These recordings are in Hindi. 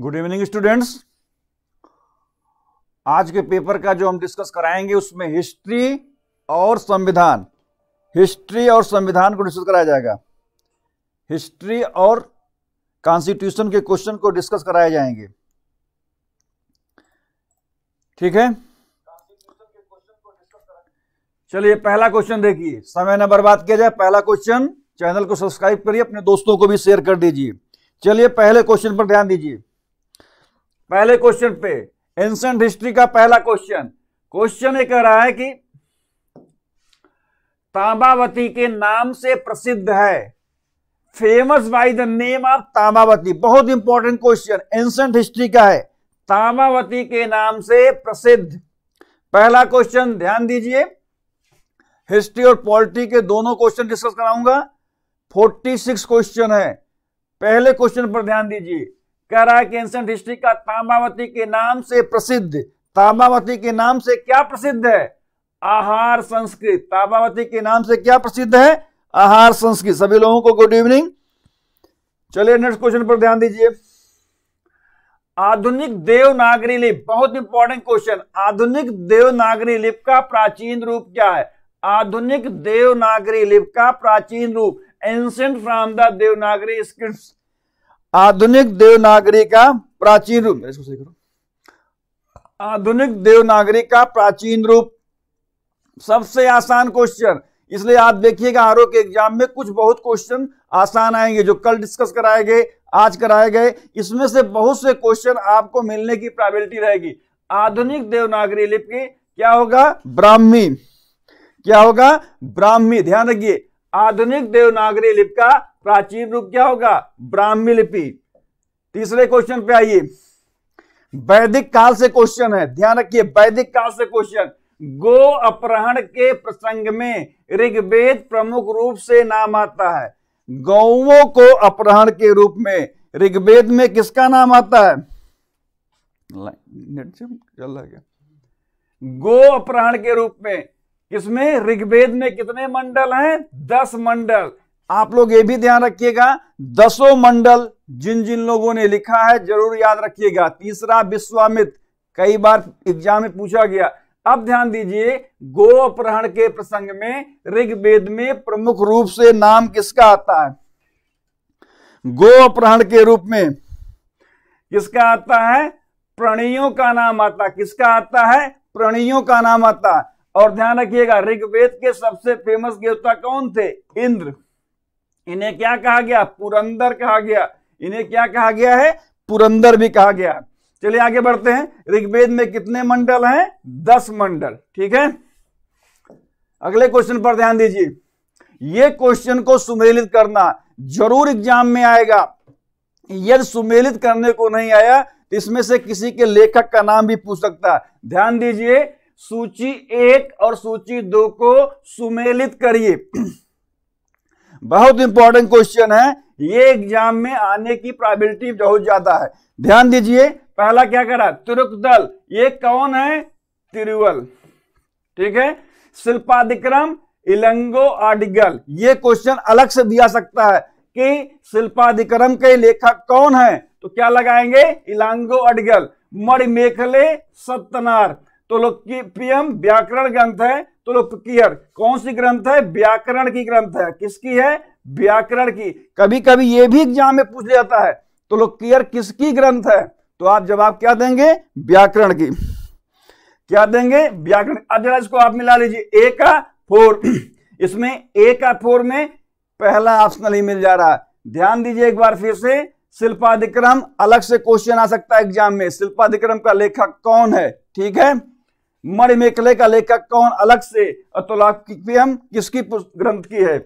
गुड इवनिंग स्टूडेंट्स आज के पेपर का जो हम डिस्कस कराएंगे उसमें हिस्ट्री और संविधान हिस्ट्री और संविधान को डिस्कस कराया जाएगा हिस्ट्री और कॉन्स्टिट्यूशन के क्वेश्चन को डिस्कस कराए जाएंगे ठीक है चलिए पहला क्वेश्चन देखिए समय न बर्बाद किया जाए पहला क्वेश्चन चैनल को सब्सक्राइब करिए अपने दोस्तों को भी शेयर कर दीजिए चलिए पहले क्वेश्चन पर ध्यान दीजिए पहले क्वेश्चन पे एंशंट हिस्ट्री का पहला क्वेश्चन क्वेश्चन ये कह रहा है कि तांबावती के नाम से प्रसिद्ध है famous by the name of Tambavati बहुत इंपॉर्टेंट क्वेश्चन एंशंट हिस्ट्री का है तांबावती के नाम से प्रसिद्ध पहला क्वेश्चन ध्यान दीजिए हिस्ट्री और पॉलिटी के दोनों क्वेश्चन डिस्कस कराऊंगा 46 क्वेश्चन है पहले क्वेश्चन पर ध्यान दीजिए कह रहा है कि एंसेंट हिस्ट्री का तांबावती के नाम से प्रसिद्ध तांबावती के नाम से क्या प्रसिद्ध है आहार संस्कृत तांबावती के नाम से क्या प्रसिद्ध है आहार संस्कृत सभी लोगों को गुड इवनिंग चलिए नेक्स्ट क्वेश्चन पर ध्यान दीजिए आधुनिक देवनागरी लिप बहुत इंपॉर्टेंट क्वेश्चन आधुनिक देवनागरी लिप का प्राचीन रूप क्या है आधुनिक देवनागरी लिप का प्राचीन रूप ancient from the Devanagari script आधुनिक देवनागरी का प्राचीन रूप इसको सही करो आधुनिक देवनागरी का प्राचीन रूप सबसे आसान क्वेश्चन इसलिए आप देखिएगा आरओ के एग्जाम में कुछ बहुत क्वेश्चन आसान आएंगे जो कल डिस्कस कराए गए आज कराए गए इसमें से बहुत से क्वेश्चन आपको मिलने की प्रॉबिलिटी रहेगी आधुनिक देवनागरी लिपि क्या होगा ब्राह्मी क्या होगा ब्राह्मी ध्यान रखिए आधुनिक देवनागरी लिपि का प्राचीन रूप क्या होगा ब्राह्मी लिपि तीसरे क्वेश्चन पे आइए वैदिक काल से क्वेश्चन है ध्यान रखिए वैदिक काल से क्वेश्चन गो अपहरण के प्रसंग में ऋग्वेद प्रमुख रूप से नाम आता है गौवों को अपहरण के रूप में ऋग्वेद में किसका नाम आता है चल गो अपहरण के रूप में किसमें ऋग्वेद में कितने मंडल हैं दस मंडल आप लोग ये भी ध्यान रखिएगा दसों मंडल जिन जिन लोगों ने लिखा है जरूर याद रखिएगा तीसरा विश्वामित्र कई बार एग्जाम में पूछा गया अब ध्यान दीजिए गो अपहरण के प्रसंग में ऋग्वेद में प्रमुख रूप से नाम किसका आता है गो अपहरण के रूप में किसका आता है प्रणियों का नाम आता किसका आता है प्रणियों का नाम आता और ध्यान रखिएगा ऋग्वेद के सबसे फेमस देवता कौन थे इंद्र इन्हें क्या कहा गया पुरंदर कहा गया इन्हें क्या कहा गया है पुरंदर भी कहा गया चलिए आगे बढ़ते हैं ऋग्वेद में कितने मंडल हैं दस मंडल ठीक है अगले क्वेश्चन पर ध्यान दीजिए यह क्वेश्चन को सुमेलित करना जरूर एग्जाम में आएगा यदि सुमेलित करने को नहीं आया तो इसमें से किसी के लेखक का नाम भी पूछ सकता है ध्यान दीजिए सूची एक और सूची दो को सुमेलित करिए बहुत इंपॉर्टेंट क्वेश्चन है ये एग्जाम में आने की प्रॉबिलिटी बहुत ज्यादा है ध्यान दीजिए पहला क्या करा तुरुक दल ये कौन है तिरुवल ठीक है शिल्पाधिक्रम इलंगो आडिगल ये क्वेश्चन अलग से दिया सकता है कि शिल्पाधिक्रम के लेखक कौन है तो क्या लगाएंगे इलांगो अडगल मणिमेखले सत्यनार तो लोकप्रियम व्याकरण ग्रंथ है तो क्लियर कौन सी ग्रंथ है व्याकरण की ग्रंथ है किसकी है व्याकरण की कभी कभी ये भी एग्जाम में पूछ जाता है तो क्लियर किसकी ग्रंथ है तो आप जवाब क्या देंगे व्याकरण की क्या देंगे व्याकरण अब इसको आप मिला लीजिए ए का फोर इसमें ए का फोर में पहला ऑप्शन ही मिल जा रहा है ध्यान दीजिए एक बार फिर से शिल्पाधिक्रम अलग से क्वेश्चन आ सकता है एग्जाम में शिल्पाधिक्रम का लेखक कौन है ठीक है मणिमेकले का लेखक कौन अलग से अतुलाप तो की किसकी ग्रंथ की है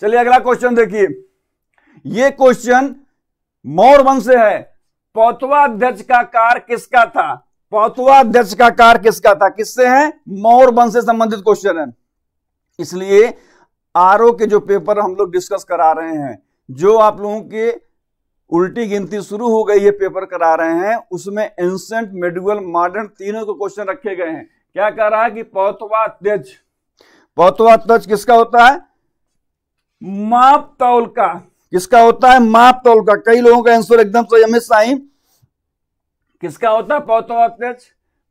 चलिए अगला क्वेश्चन देखिए ये क्वेश्चन मौर से है अध्यक्ष का कार किसका था अध्यक्ष का कार किसका था किससे है मौर वंश से संबंधित क्वेश्चन है इसलिए आरओ के जो पेपर हम लोग डिस्कस करा रहे हैं जो आप लोगों के उल्टी गिनती शुरू हो गई है पेपर करा रहे हैं उसमें एंसेंट मेडिवल मॉडर्न तीनों के क्वेश्चन रखे गए हैं क्या कह रहा है कि पौतवा तेज पौतवा तेज किसका होता है माप तौल का किसका होता है माप तौल का कई लोगों का आंसर एकदम सही अमित साई किसका होता है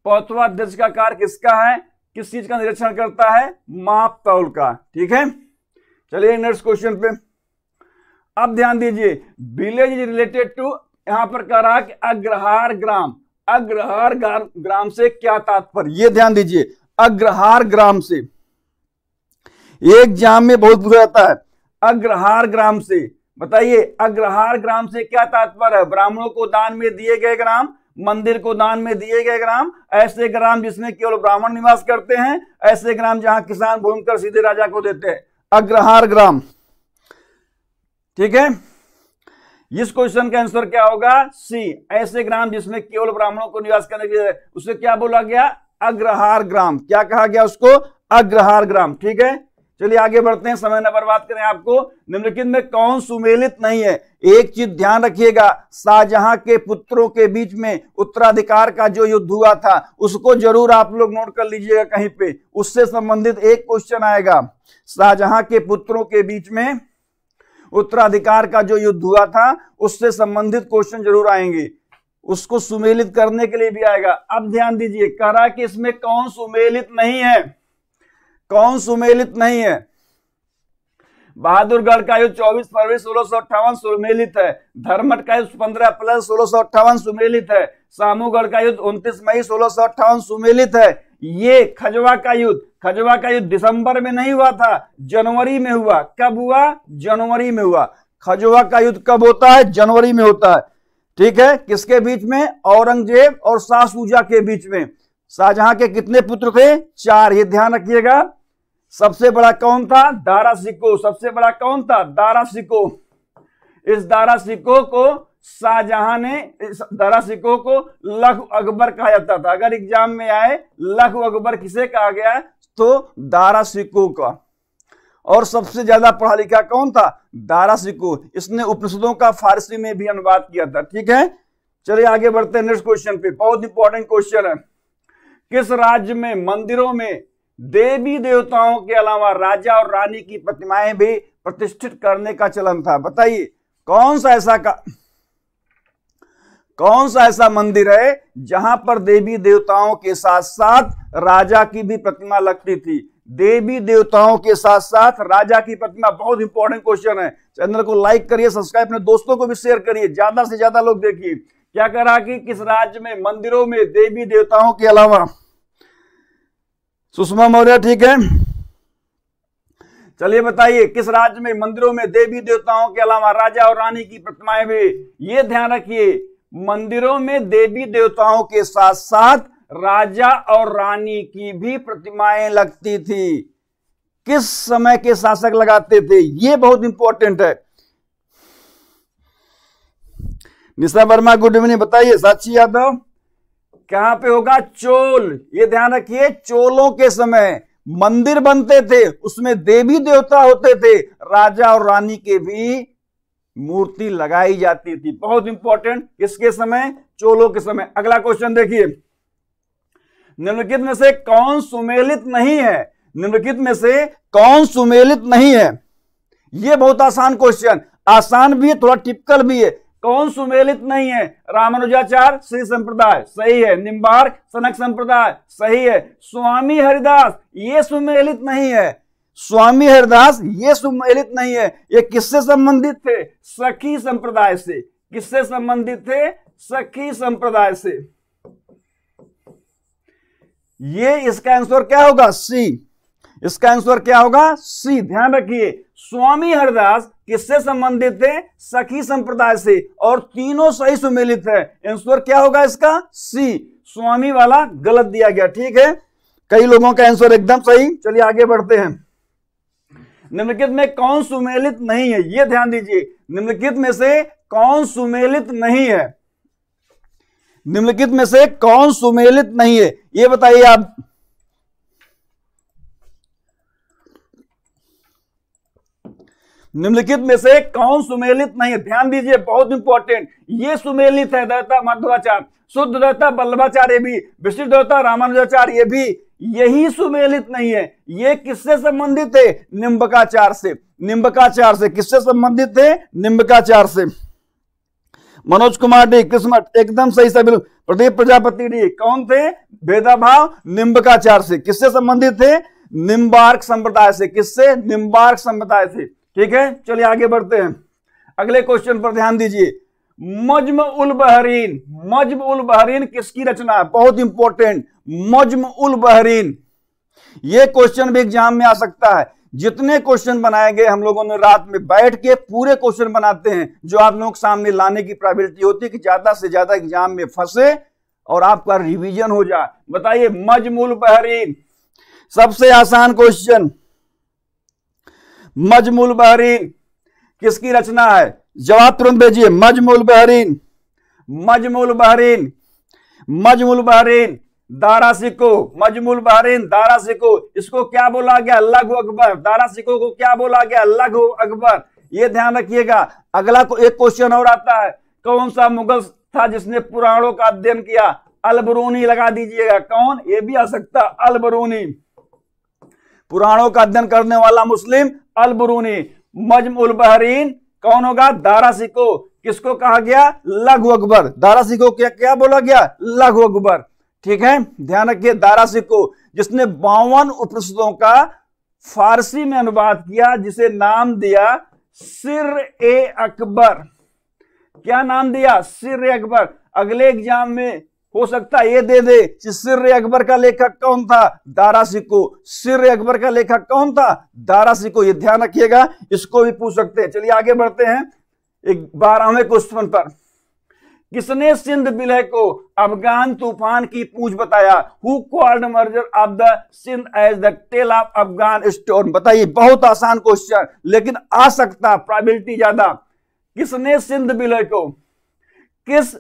पौतवा तेज का कार्य किसका है किस चीज का निरीक्षण करता है माप तौल का ठीक है चलिए नेक्स्ट क्वेश्चन पे अब ध्यान दीजिए विलेज इज रिलेटेड टू यहां पर कह रहा कि अग्रहार ग्राम अग्रहार ग्राम से क्या तात्पर्य ये ध्यान दीजिए अग्रहार ग्राम से जाम में बहुत पूछा जाता है अग्रहार ग्राम से बताइए अग्रहार ग्राम से क्या तात्पर्य है ब्राह्मणों को दान में दिए गए ग्राम मंदिर को दान में दिए गए ग्राम ऐसे ग्राम जिसमें केवल ब्राह्मण निवास करते हैं ऐसे ग्राम जहां किसान भूमकर सीधे राजा को देते हैं अग्रहार ग्राम ठीक है इस क्वेश्चन का आंसर क्या होगा सी ऐसे ग्राम जिसमें केवल ब्राह्मणों को निवास करने के लिए उसे क्या बोला गया अग्रहार ग्राम क्या कहा गया उसको अग्रहार ग्राम ठीक है चलिए आगे बढ़ते हैं समय न बर्बाद करें आपको निम्नलिखित में कौन सुमेलित नहीं है एक चीज ध्यान रखिएगा शाहजहां के पुत्रों के बीच में उत्तराधिकार का जो युद्ध हुआ था उसको जरूर आप लोग नोट कर लीजिएगा कहीं पे उससे संबंधित एक क्वेश्चन आएगा शाहजहां के पुत्रों के बीच में उत्तराधिकार का जो युद्ध हुआ था उससे संबंधित क्वेश्चन जरूर आएंगे उसको सुमेलित करने के लिए भी आएगा अब ध्यान दीजिए कह रहा कि इसमें कौन सुमेलित नहीं है कौन सुमेलित नहीं है बहादुरगढ़ का युद्ध 24 फरवरी सोलह सौ अट्ठावन सुमेलित है धर्मठ का युद्ध 15 अप्रैल सोलह सौ अट्ठावन सुमेलित है सामूगढ़ का युद्ध 29 मई सोलह सौ अट्ठावन सुमेलित है ये खजवा का युद्ध खजवा का युद्ध दिसंबर में नहीं हुआ था जनवरी में हुआ कब हुआ जनवरी में हुआ खजुआ का युद्ध कब होता है जनवरी में होता है ठीक है किसके बीच में औरंगजेब और शाहूजा के बीच में शाहजहां के कितने पुत्र थे चार ये ध्यान रखिएगा सबसे बड़ा कौन था दारा सिको सबसे बड़ा कौन था दारा सिको इस दारा सिको को शाहजहां ने दारा सिको को लख अकबर कहा जाता था अगर एग्जाम में आए लख अकबर किसे कहा गया तो दारा सिको का और सबसे ज्यादा पढ़ा लिखा कौन था दारा सिको इसने उपनिषदों का फारसी में भी अनुवाद किया था ठीक है चलिए आगे बढ़ते हैं नेक्स्ट क्वेश्चन पे बहुत इंपॉर्टेंट क्वेश्चन है किस राज्य में मंदिरों में देवी देवताओं के अलावा राजा और रानी की प्रतिमाएं भी प्रतिष्ठित करने का चलन था बताइए कौन सा ऐसा का कौन सा ऐसा मंदिर है जहां पर देवी देवताओं के साथ साथ राजा की भी प्रतिमा लगती थी देवी देवताओं के साथ साथ राजा की प्रतिमा बहुत इंपॉर्टेंट क्वेश्चन है चैनल को लाइक करिए सब्सक्राइब अपने दोस्तों को भी शेयर करिए ज्यादा से ज्यादा लोग देखिए क्या कह रहा कि किस राज्य में मंदिरों में देवी देवताओं के अलावा सुषमा मौर्य ठीक है चलिए बताइए किस राज्य में मंदिरों में देवी देवताओं के अलावा राजा और रानी की प्रतिमाएं भी ये ध्यान रखिए मंदिरों में देवी देवताओं के साथ साथ राजा और रानी की भी प्रतिमाएं लगती थी किस समय के शासक लगाते थे ये बहुत इंपॉर्टेंट है निशा वर्मा गुड इवनिंग बताइए साक्षी यादव कहां पे होगा चोल ये ध्यान रखिए चोलों के समय मंदिर बनते थे उसमें देवी देवता होते थे राजा और रानी के भी मूर्ति लगाई जाती थी बहुत इंपॉर्टेंट किसके समय चोलों के समय अगला क्वेश्चन देखिए निम्नलिखित में से कौन सुमेलित नहीं है निम्नलिखित में से कौन सुमेलित नहीं है यह बहुत आसान क्वेश्चन आसान भी है थोड़ा टिपिकल भी है कौन सुमेलित नहीं है रामानुजाचार्य श्री संप्रदाय सही है निम्बार्क सनक संप्रदाय सही है स्वामी हरिदास ये सुमेलित नहीं है स्वामी हरिदास ये सुमेलित नहीं है ये किससे संबंधित थे सखी संप्रदाय से किससे संबंधित थे सखी संप्रदाय से ये इसका आंसर क्या होगा सी इसका आंसर क्या होगा सी ध्यान रखिए स्वामी हरिदास किससे संबंधित थे सखी संप्रदाय से और तीनों सही सुमेलित है आंसर क्या होगा इसका सी स्वामी वाला गलत दिया गया ठीक है कई लोगों का आंसर एकदम सही चलिए आगे बढ़ते हैं निम्नलिखित में कौन सुमेलित नहीं है यह ध्यान दीजिए निम्नलिखित में से कौन सुमेलित नहीं है निम्नलिखित में से कौन सुमेलित नहीं है ये बताइए आप निम्नलिखित में से कौन सुमेलित नहीं है ध्यान दीजिए बहुत इंपॉर्टेंट ये सुमेलित है दैता मध्वाचार्य शुद्ध दैता बल्लभाचार्य भी विशिष्ट दैता रामानुजाचार्य भी यही सुमेलित नहीं है ये किससे संबंधित है निम्बकाचार से निम्बकाचार से किससे संबंधित है निम्बकाचार से मनोज कुमार डी कृष्ण एकदम सही सभी प्रदीप प्रजापति डी कौन थे भेदाभाव निम्बकाचार से किससे संबंधित थे निम्बार्क संप्रदाय से किससे निम्बार्क संप्रदाय से ठीक है चलिए आगे बढ़ते हैं अगले क्वेश्चन पर ध्यान दीजिए मजम उल बहरीन मजम उल बहरीन किसकी रचना है बहुत इंपॉर्टेंट मजम उल बहरीन ये क्वेश्चन भी एग्जाम में आ सकता है जितने क्वेश्चन बनाए गए हम लोगों ने रात में बैठ के पूरे क्वेश्चन बनाते हैं जो आप लोग सामने लाने की प्रॉबिलिटी होती है कि ज्यादा से ज्यादा एग्जाम में फंसे और आपका रिवीजन हो जाए बताइए मजमूल बहरीन सबसे आसान क्वेश्चन मजमूल बहरीन किसकी रचना है जवाब तुरंत भेजिए मजमुल बहरीन मजमूल बहरीन मजमूल बहरीन दारा सिको मजमूल बहरीन दारा सिको इसको क्या बोला गया लघु अकबर दारा सिको को क्या बोला गया लघु अकबर ये ध्यान रखिएगा अगला को एक क्वेश्चन और आता है कौन सा मुगल था जिसने पुराणों का अध्ययन किया अलबरूनी लगा दीजिएगा कौन ये भी आ सकता अलबरूनी पुराणों का अध्ययन करने वाला मुस्लिम अलबरूनी मजमूल बहरीन कौन होगा सिको किसको कहा गया लघु अकबर दारासिको क्या क्या बोला गया लघु अकबर ठीक है ध्यान रखिए दारा सिको जिसने बावन उपनिषदों का फारसी में अनुवाद किया जिसे नाम दिया सिर ए अकबर क्या नाम दिया सिर ए अकबर अगले एग्जाम में हो सकता है ये दे दे कि सिर अकबर का लेखक कौन था दारासी को सिर अकबर का लेखक कौन था दारासी को ये ध्यान रखिएगा इसको भी पूछ सकते हैं चलिए आगे बढ़ते हैं एक बारहवें क्वेश्चन पर किसने सिंध विलय को अफगान तूफान की पूछ बताया who merger of the Sindh as the tale of Afghan stone बताइए बहुत आसान क्वेश्चन लेकिन आ सकता प्राइबिलिटी ज्यादा किसने सिंध विलय को किस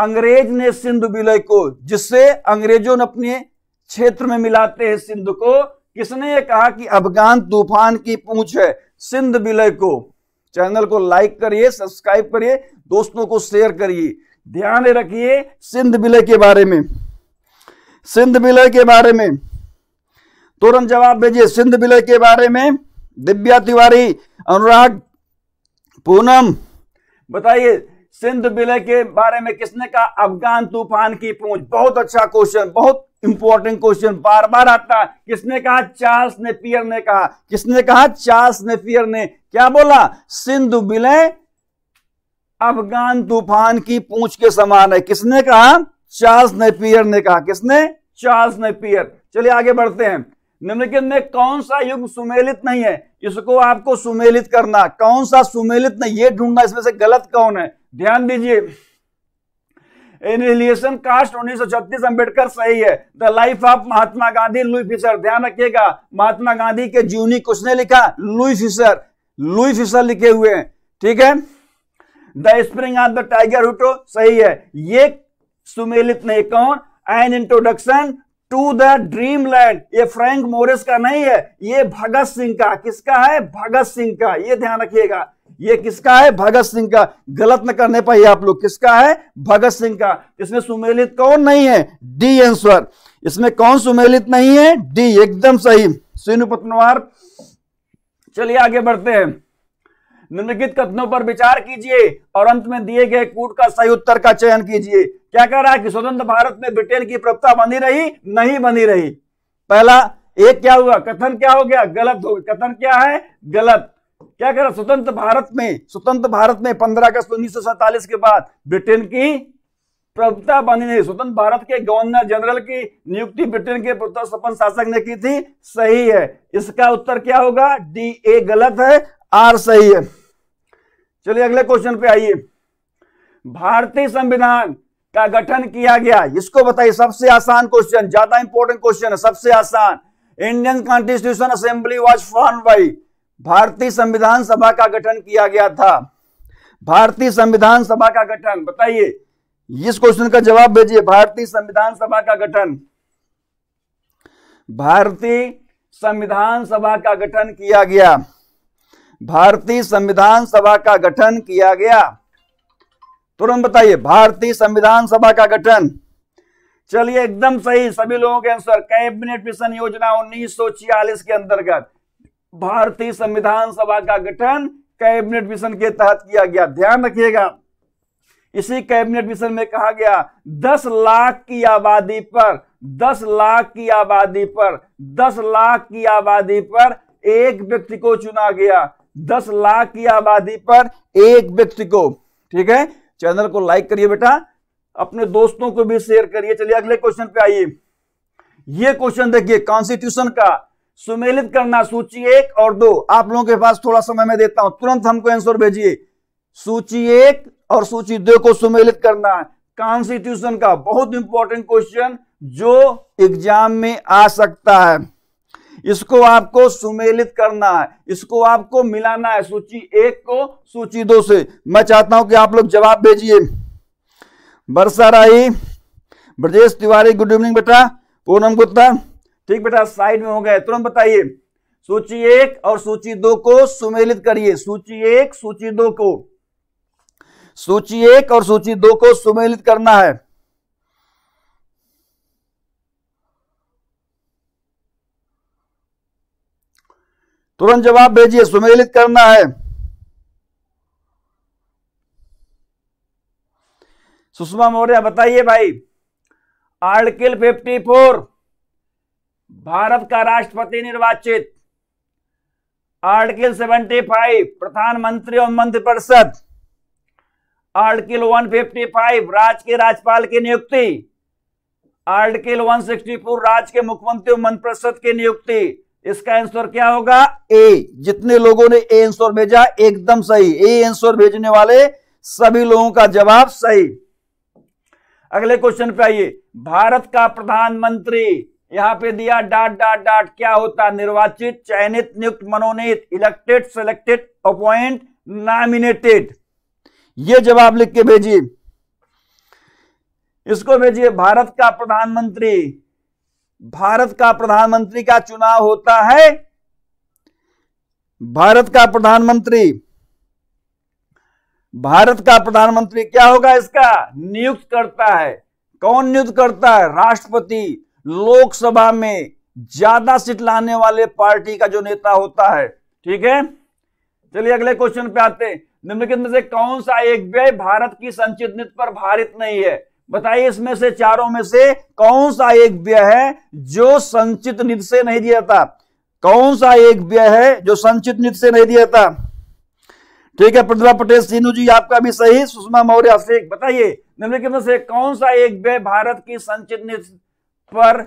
अंग्रेज ने सिंधु विलय को जिससे अंग्रेजों ने अपने क्षेत्र में मिलाते हैं सिंधु को किसने ये कहा कि अफगान तूफान की पूछ है सिंध विलय को चैनल को लाइक करिए सब्सक्राइब करिए दोस्तों को शेयर करिए ध्यान रखिए सिंध विलय के बारे में सिंध विलय के बारे में तुरंत जवाब भेजिए सिंध विलय के बारे में दिव्या तिवारी अनुराग पूनम बताइए सिंध विलय के बारे में किसने कहा अफगान तूफान की पूंज बहुत अच्छा क्वेश्चन बहुत इंपॉर्टेंट क्वेश्चन बार बार आता है किसने कहा चार्ल्स ने पियर ने कहा किसने कहा चार्ल्स ने पियर ने क्या बोला सिंधु विलय अफगान तूफान की पूंछ के समान है किसने कहा चार्ल्स ने पियर ने कहा किसने चार्ल्स ने पियर चलिए आगे बढ़ते हैं निम्नलिखित में कौन सा युग सुमेलित नहीं है इसको आपको सुमेलित करना कौन सा सुमेलित नहीं ये ढूंढना इसमें से गलत कौन है ध्यान दीजिए रिलेशन कास्ट छत्तीस अम्बेडकर सही है the life of Mahatma Gandhi Louis Fischer ध्यान रखिएगा महात्मा गांधी के जीवनी ने लिखा लुई फिशर लुई फिशर लिखे हुए हैं ठीक है the spring of the tiger हुटो सही है ये सुमेलित नहीं कौन an introduction to the dream land ये फ्रैंक मोरिस का नहीं है ये भगत सिंह का किसका है भगत सिंह का ये ध्यान रखिएगा ये किसका है भगत सिंह का गलत न करने पाइए आप लोग किसका है भगत सिंह का इसमें सुमेलित कौन नहीं है डी आंसर इसमें कौन सुमेलित नहीं है डी एकदम सही सीनु पतनवार चलिए आगे बढ़ते हैं निम्नलिखित कथनों पर विचार कीजिए और अंत में दिए गए कूट का सही उत्तर का चयन कीजिए क्या कह रहा है कि स्वतंत्र भारत में ब्रिटेन की प्रभुता बनी रही नहीं बनी रही पहला एक क्या हुआ कथन क्या हो गया गलत हो गया कथन क्या है गलत क्या कह रहा स्वतंत्र भारत में स्वतंत्र भारत में पंद्रह अगस्त उन्नीस के बाद ब्रिटेन की प्रभुता बनी नहीं स्वतंत्र भारत के गवर्नर जनरल की नियुक्ति ब्रिटेन के स्वतंत्र शासक ने की थी सही है इसका उत्तर क्या होगा डी ए गलत है आर सही है चलिए अगले क्वेश्चन पे आइए भारतीय संविधान का गठन किया गया इसको बताइए सबसे आसान क्वेश्चन ज्यादा इंपॉर्टेंट क्वेश्चन है सबसे आसान Indian constitution assembly was form by भारतीय संविधान सभा का गठन किया गया था भारतीय संविधान सभा का गठन बताइए इस क्वेश्चन का जवाब भेजिए भारतीय संविधान सभा का गठन भारतीय संविधान सभा का गठन किया गया भारतीय संविधान सभा का गठन किया गया तुरंत बताइए भारतीय संविधान सभा का गठन चलिए एकदम सही सभी लोगों के आंसर कैबिनेट मिशन योजना उन्नीस के अंतर्गत भारतीय संविधान सभा का गठन कैबिनेट मिशन के तहत किया गया ध्यान रखिएगा इसी कैबिनेट मिशन में कहा गया दस लाख की आबादी पर दस लाख की आबादी पर दस लाख की आबादी पर एक व्यक्ति को चुना गया दस लाख की आबादी पर एक व्यक्ति को ठीक है चैनल को लाइक करिए बेटा अपने दोस्तों को भी शेयर करिए चलिए अगले क्वेश्चन पे आइए ये क्वेश्चन देखिए कॉन्स्टिट्यूशन का सुमेलित करना सूची एक और दो आप लोगों के पास थोड़ा समय मैं देता हूं तुरंत हमको आंसर भेजिए सूची एक और सूची दो को सुमेलित करना कॉन्स्टिट्यूशन का बहुत इंपॉर्टेंट क्वेश्चन जो एग्जाम में आ सकता है इसको आपको सुमेलित करना है इसको आपको मिलाना है सूची एक को सूची दो से मैं चाहता हूं कि आप लोग जवाब भेजिए बरसा राई ब्रजेश तिवारी गुड इवनिंग बेटा पूनम गुप्ता ठीक बेटा साइड में हो गए तुरंत बताइए सूची एक और सूची दो को सुमेलित करिए सूची एक सूची दो को सूची एक और सूची दो को सुमेलित करना है तुरंत जवाब भेजिए सुमेलित करना है सुषमा मौर्य बताइए भाई आर्टिकल 54 भारत का राष्ट्रपति निर्वाचित आर्टिकल 75 प्रधानमंत्री और मंत्रिपरिषद आर्टिकल 155 राज्य के राज्यपाल की नियुक्ति आर्टिकल 164 राज्य के मुख्यमंत्री और मंत्रिपरिषद की नियुक्ति इसका आंसर क्या होगा ए जितने लोगों ने ए आंसर भेजा एकदम सही ए आंसर भेजने वाले सभी लोगों का जवाब सही अगले क्वेश्चन पे आइए भारत का प्रधानमंत्री यहां पे दिया डॉट डॉट डॉट क्या होता निर्वाचित चयनित नियुक्त मनोनीत इलेक्टेड सिलेक्टेड अपॉइंट नॉमिनेटेड ये जवाब लिख के भेजिए इसको भेजिए भारत का प्रधानमंत्री भारत का प्रधानमंत्री का चुनाव होता है भारत का प्रधानमंत्री भारत का प्रधानमंत्री क्या होगा इसका नियुक्त करता है कौन नियुक्त करता है राष्ट्रपति लोकसभा में ज्यादा सीट लाने वाले पार्टी का जो नेता होता है ठीक है चलिए अगले क्वेश्चन पे आते हैं निम्नलिखित में से कौन सा एक व्यय भारत की संचित नीति पर भारित नहीं है बताइए इसमें से चारों में से कौन सा एक व्यय है जो संचित निधि से नहीं दिया जाता कौन सा एक व्यय है जो संचित निधि से नहीं दिया जाता ठीक है प्रतिभा पटेल सीनू जी आपका भी सही सुषमा मौर्य शेख बताइए निम्नलिखित में से कौन सा एक व्यय भारत की संचित निधि पर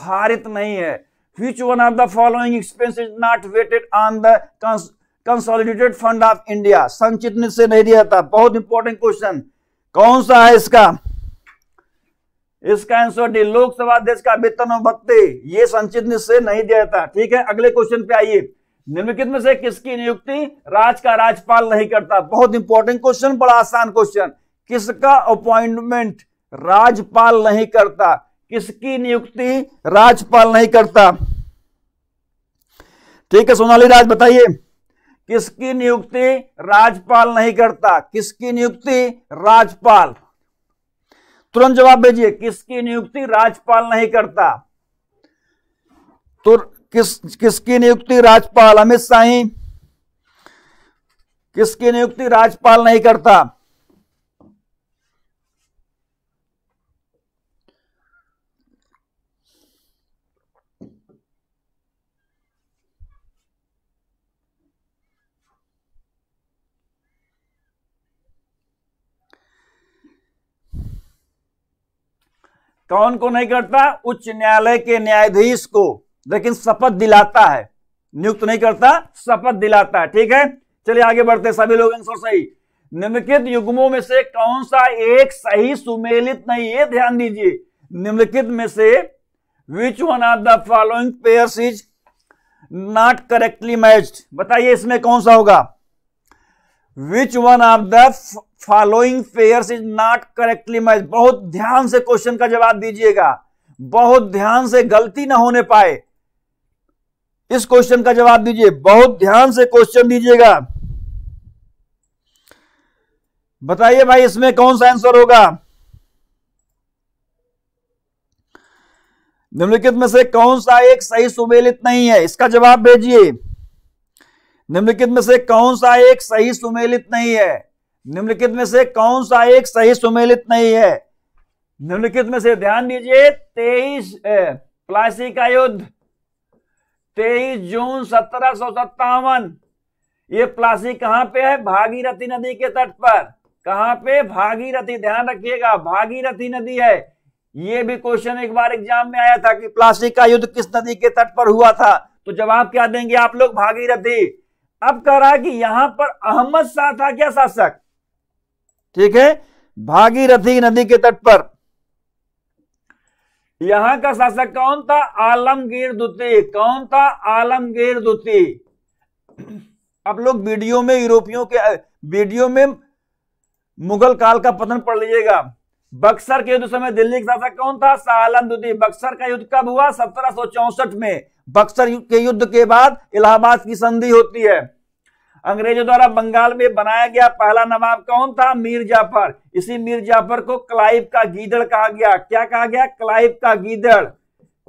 भारित नहीं है which one of the following expense is not weighted on the consolidated fund of India संचित निधि से नहीं दिया था बहुत इंपॉर्टेंट क्वेश्चन कौन सा है इसका इसका आंसर डी लोकसभा अध्यक्ष का वेतन और भत्ते ये संचित से नहीं दिया जाता ठीक है अगले क्वेश्चन पे आइए निम्नलिखित में से किसकी नियुक्ति राज का राज्यपाल नहीं करता बहुत इंपॉर्टेंट क्वेश्चन बड़ा आसान क्वेश्चन किसका अपॉइंटमेंट राज्यपाल नहीं करता किसकी नियुक्ति राज्यपाल नहीं करता ठीक है सोनाली राज बताइए किसकी नियुक्ति राज्यपाल नहीं करता किसकी नियुक्ति राज्यपाल तुरंत जवाब भेजिए किसकी नियुक्ति राज्यपाल नहीं करता तो किस किसकी नियुक्ति राज्यपाल अमित शाही किसकी नियुक्ति राज्यपाल नहीं करता कौन को नहीं करता उच्च न्यायालय के न्यायाधीश को लेकिन शपथ दिलाता है नियुक्त नहीं करता शपथ दिलाता है ठीक है चलिए आगे बढ़ते सभी लोग आंसर सही निम्नलिखित युग्मों में से कौन सा एक सही सुमेलित नहीं है ध्यान दीजिए निम्नलिखित में से which one are the following pair is not correctly matched बताइए इसमें कौन सा होगा which one of the following fair is not correctly match बहुत ध्यान से क्वेश्चन का जवाब दीजिएगा बहुत ध्यान से गलती ना होने पाए इस क्वेश्चन का जवाब दीजिए बहुत ध्यान से क्वेश्चन दीजिएगा बताइए भाई इसमें कौन सा आंसर होगा निम्नलिखित में से कौन सा एक सही सुमेलित नहीं है इसका जवाब भेजिए निम्नलिखित में से कौन सा एक सही सुमेलित नहीं है निम्नलिखित में से कौन सा एक सही सुमेलित नहीं है निम्नलिखित में से ध्यान दीजिए तेईस प्लासी का युद्ध तेईस जून सत्रह सौ सत्तावन ये प्लासी कहां पे है भागीरथी नदी के तट पर कहां पे भागीरथी ध्यान रखिएगा भागीरथी नदी है ये भी क्वेश्चन एक बार एग्जाम में आया था कि प्लासी का युद्ध किस नदी के तट पर हुआ था तो जवाब क्या देंगे आप लोग भागीरथी अब कह रहा है कि यहां पर अहमद शाह था क्या शासक ठीक है भागीरथी नदी के तट पर यहां का शासक कौन था आलमगीर द्वितीय कौन था आलमगीर द्वितीय आप लोग वीडियो में यूरोपियों के वीडियो में मुगल काल का पतन पढ़ लीजिएगा बक्सर के युद्ध समय दिल्ली का शासक कौन था आलम द्वितीय बक्सर का युद्ध कब हुआ सत्रह में बक्सर के युद्ध के बाद इलाहाबाद की संधि होती है अंग्रेजों द्वारा बंगाल में बनाया गया पहला नवाब कौन था मीर जाफर इसी मीर जाफर को क्लाइव का गीदड़ कहा गया क्या कहा गया क्लाइव का गीदड़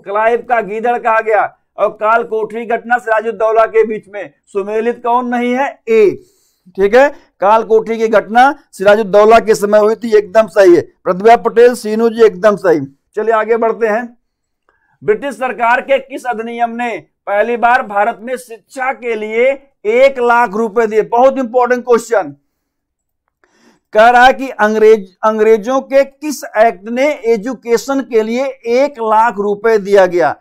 क्लाइव का गीदड़ कहा गया और काल कोठरी घटना सिराजुद्दौला के बीच में सुमेलित कौन नहीं है ए ठीक है काल कोठरी की घटना सिराजुद्दौला के समय हुई थी एकदम सही है प्रतिभा पटेल सीनू जी एकदम सही चलिए आगे बढ़ते हैं ब्रिटिश सरकार के किस अधिनियम ने पहली बार भारत में शिक्षा के लिए एक लाख रुपए दिए बहुत इंपॉर्टेंट क्वेश्चन कह रहा है कि अंग्रेज अंग्रेजों के किस एक्ट ने एजुकेशन के लिए एक लाख रुपए दिया गया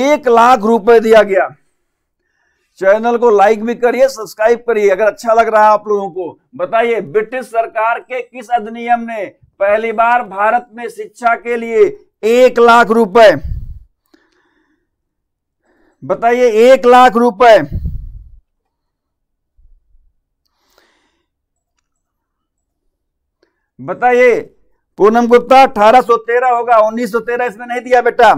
एक लाख रुपए दिया गया चैनल को लाइक भी करिए सब्सक्राइब करिए अगर अच्छा लग रहा है आप लोगों को बताइए ब्रिटिश सरकार के किस अधिनियम ने पहली बार भारत में शिक्षा के लिए एक लाख रुपए बताइए एक लाख रुपए बताइए पूनम गुप्ता अठारह सो तेरह होगा उन्नीस सौ तेरह इसमें नहीं दिया बेटा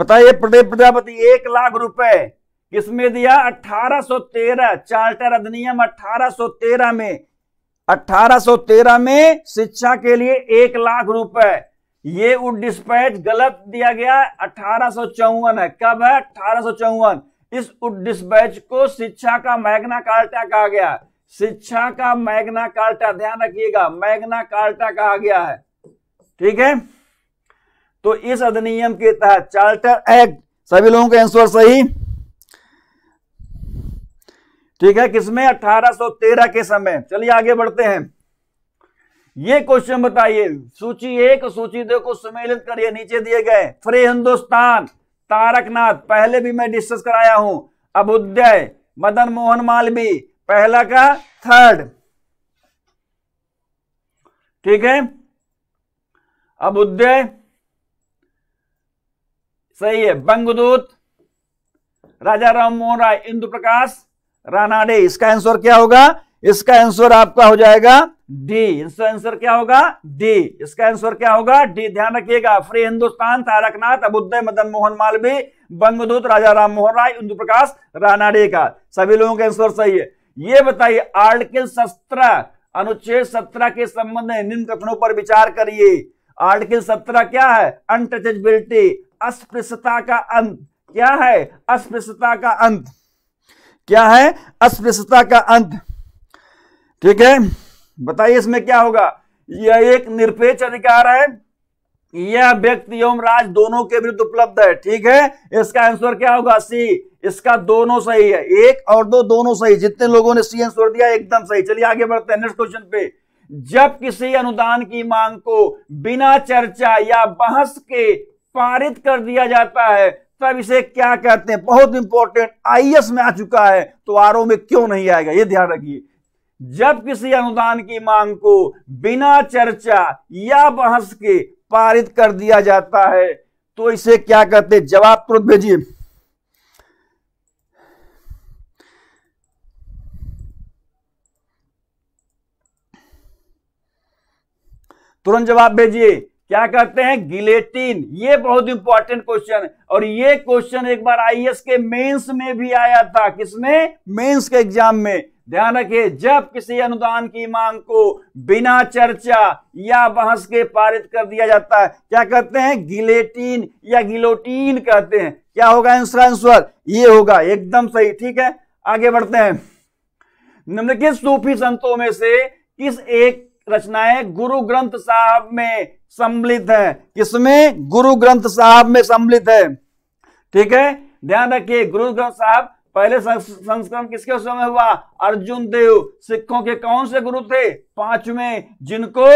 बताइए प्रदेश प्रजापति एक लाख रुपए किसमें दिया अठारह सो तेरह चार्टर अधिनियम अठारह सो तेरह में अठारह सो तेरह में शिक्षा के लिए एक लाख रुपए ये वुड डिस्पैच गलत दिया गया अठारह है कब है अठारह इस वुड डिस्पैच को शिक्षा का मैग्ना कार्टा कहा गया है शिक्षा का मैग्ना कार्टा ध्यान रखिएगा मैग्ना कार्टा कहा गया है ठीक है तो इस अधिनियम के तहत चार्टर एक्ट सभी लोगों का आंसर सही ठीक है किसमें 1813 के समय चलिए आगे बढ़ते हैं ये क्वेश्चन बताइए सूची एक सूची दो को सम्मिलित करिए नीचे दिए गए फ्री हिंदुस्तान तारकनाथ पहले भी मैं डिस्कस कराया हूं अबुदय मदन मोहन मालवी पहला का थर्ड ठीक है अबुदय सही है बंगदूत राजा राम मोहन राय इंदु प्रकाश राणाडे इसका आंसर क्या होगा इसका आंसर आपका हो जाएगा डी इसका आंसर क्या होगा डी इसका आंसर क्या होगा डी ध्यान रखिएगा फ्री हिंदुस्तान तारकनाथ अबुद्दय मदन मोहन मालवी बंगदूत राजा राम मोहन राय इंदु प्रकाश रानाडे का सभी लोगों का आंसर सही है ये बताइए आर्टिकल सत्रह अनुच्छेद सत्रह के संबंध में निम्न कथनों पर विचार करिए आर्टिकल सत्रह क्या है अनटचेबिलिटी अस्पृश्यता का अंत क्या है अस्पृश्यता का अंत क्या है अस्पृश्यता का अंत ठीक है बताइए इसमें क्या होगा यह एक निरपेक्ष अधिकार है यह व्यक्ति एवं राज दोनों के विरुद्ध उपलब्ध है ठीक है इसका आंसर क्या होगा सी इसका दोनों सही है एक और दो दोनों सही जितने लोगों ने सी आंसर दिया एकदम सही चलिए आगे बढ़ते हैं नेक्स्ट क्वेश्चन पे जब किसी अनुदान की मांग को बिना चर्चा या बहस के पारित कर दिया जाता है तब इसे क्या कहते हैं बहुत इंपॉर्टेंट आईएस में आ चुका है तो आरओ में क्यों नहीं आएगा ये ध्यान रखिए जब किसी अनुदान की मांग को बिना चर्चा या बहस के पारित कर दिया जाता है तो इसे क्या कहते जवाब तुरंत भेजिए तुरंत जवाब भेजिए क्या कहते हैं गिलेटिन ये बहुत इंपॉर्टेंट क्वेश्चन और ये क्वेश्चन एक बार आईएएस के मेंस में भी आया था किसमें मेंस के एग्जाम में ध्यान रखिए जब किसी अनुदान की मांग को बिना चर्चा या बहस के पारित कर दिया जाता है क्या कहते हैं गिलेटीन या गिलोटीन कहते हैं क्या होगा इसका आंसर ये होगा एकदम सही ठीक है आगे बढ़ते हैं निम्नलिखित सूफी संतों में से किस एक रचनाएं गुरु ग्रंथ साहब में सम्मिलित है किसमें गुरु ग्रंथ साहब में सम्मिलित है ठीक है ध्यान रखिए गुरु ग्रंथ साहब पहले संस्करण किसके समय हुआ अर्जुन देव सिखों के कौन से गुरु थे पांचवें जिनको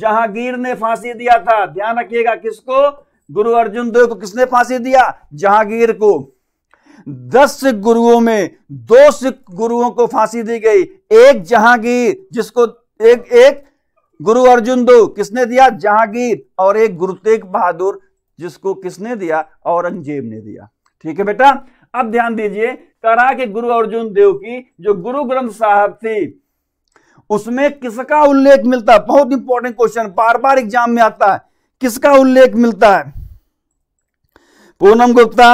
जहांगीर ने फांसी दिया था ध्यान रखिएगा किसको गुरु अर्जुन देव को किसने फांसी दिया जहांगीर को दस सिख गुरुओं में दो सिख गुरुओं को फांसी दी गई एक जहांगीर जिसको एक एक गुरु अर्जुन देव किसने दिया जहांगीर और एक गुरु तेग बहादुर जिसको किसने दिया औरंगजेब ने दिया ठीक है बेटा अब ध्यान दीजिए करा के गुरु अर्जुन देव की जो गुरु ग्रंथ साहब थी उसमें किसका उल्लेख मिलता है बहुत इंपॉर्टेंट क्वेश्चन बार बार एग्जाम में आता है किसका उल्लेख मिलता है पूनम गुप्ता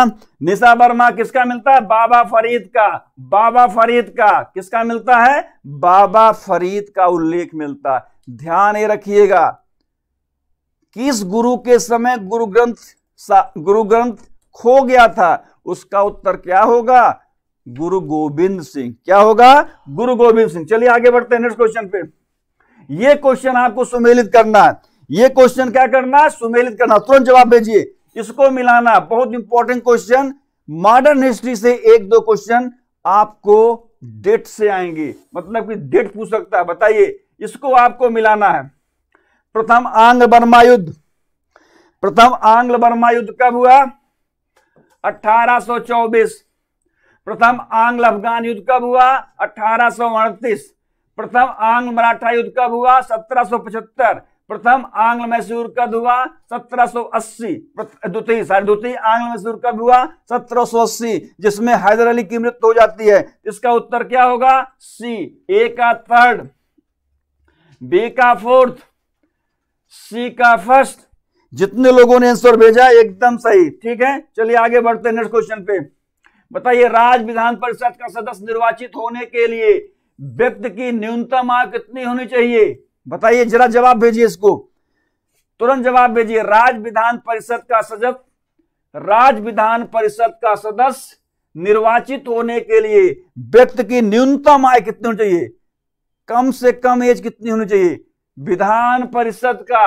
निशा वर्मा किसका मिलता है बाबा फरीद का बाबा फरीद का किसका मिलता है बाबा फरीद का उल्लेख मिलता है ध्यान ये रखिएगा किस गुरु के समय गुरु ग्रंथ गुरु ग्रंथ खो गया था उसका उत्तर क्या होगा गुरु गोविंद सिंह क्या होगा गुरु गोविंद सिंह चलिए आगे बढ़ते हैं नेक्स्ट क्वेश्चन पे ये क्वेश्चन आपको सुमेलित करना है ये क्वेश्चन क्या करना सुमेलित करना तुरंत जवाब भेजिए इसको मिलाना बहुत इंपॉर्टेंट क्वेश्चन मॉडर्न हिस्ट्री से एक दो क्वेश्चन आपको डेट से आएंगे मतलब कि डेट पूछ सकता है बताइए इसको आपको मिलाना है प्रथम आंग्ल बर्मा युद्ध प्रथम आंग्ल बर्मा युद्ध कब हुआ 1824 प्रथम आंग्ल अफगान युद्ध कब हुआ अठारह प्रथम आंग्ल मराठा युद्ध कब हुआ 1775 प्रथम आंग्ल मैसूर कब हुआ 1780 द्वितीय सॉरी द्वितीय आंग्ल मैसूर कब हुआ 1780 जिसमें हैदर अली की मृत्यु हो जाती है इसका उत्तर क्या होगा सी ए का थर्ड बी का फोर्थ सी का फर्स्ट जितने लोगों ने आंसर भेजा एकदम सही ठीक है चलिए आगे बढ़ते हैं नेक्स्ट क्वेश्चन पे बताइए राज्य विधान परिषद का सदस्य निर्वाचित होने के लिए व्यक्ति की न्यूनतम आय कितनी होनी चाहिए बताइए जरा जवाब भेजिए इसको तुरंत जवाब भेजिए राज्य विधान परिषद का सदस्य राज्य विधान परिषद का सदस्य निर्वाचित होने के लिए व्यक्ति की न्यूनतम आय कितनी होनी चाहिए कम से कम एज कितनी होनी चाहिए विधान परिषद का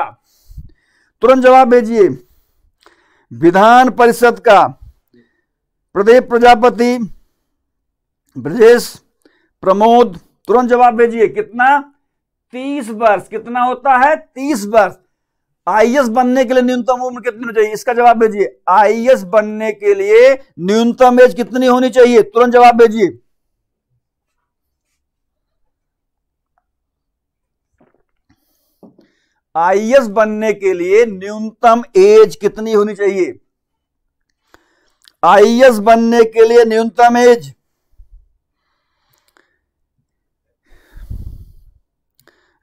तुरंत जवाब भेजिए विधान परिषद का प्रदीप प्रजापति ब्रजेश प्रमोद तुरंत जवाब भेजिए कितना तीस वर्ष कितना होता है तीस वर्ष आईएएस बनने के लिए न्यूनतम उम्र कितनी होनी चाहिए इसका जवाब भेजिए आईएएस बनने के लिए न्यूनतम एज कितनी होनी चाहिए तुरंत जवाब भेजिए आईएएस बनने के लिए न्यूनतम एज कितनी होनी चाहिए आईएएस बनने के लिए न्यूनतम एज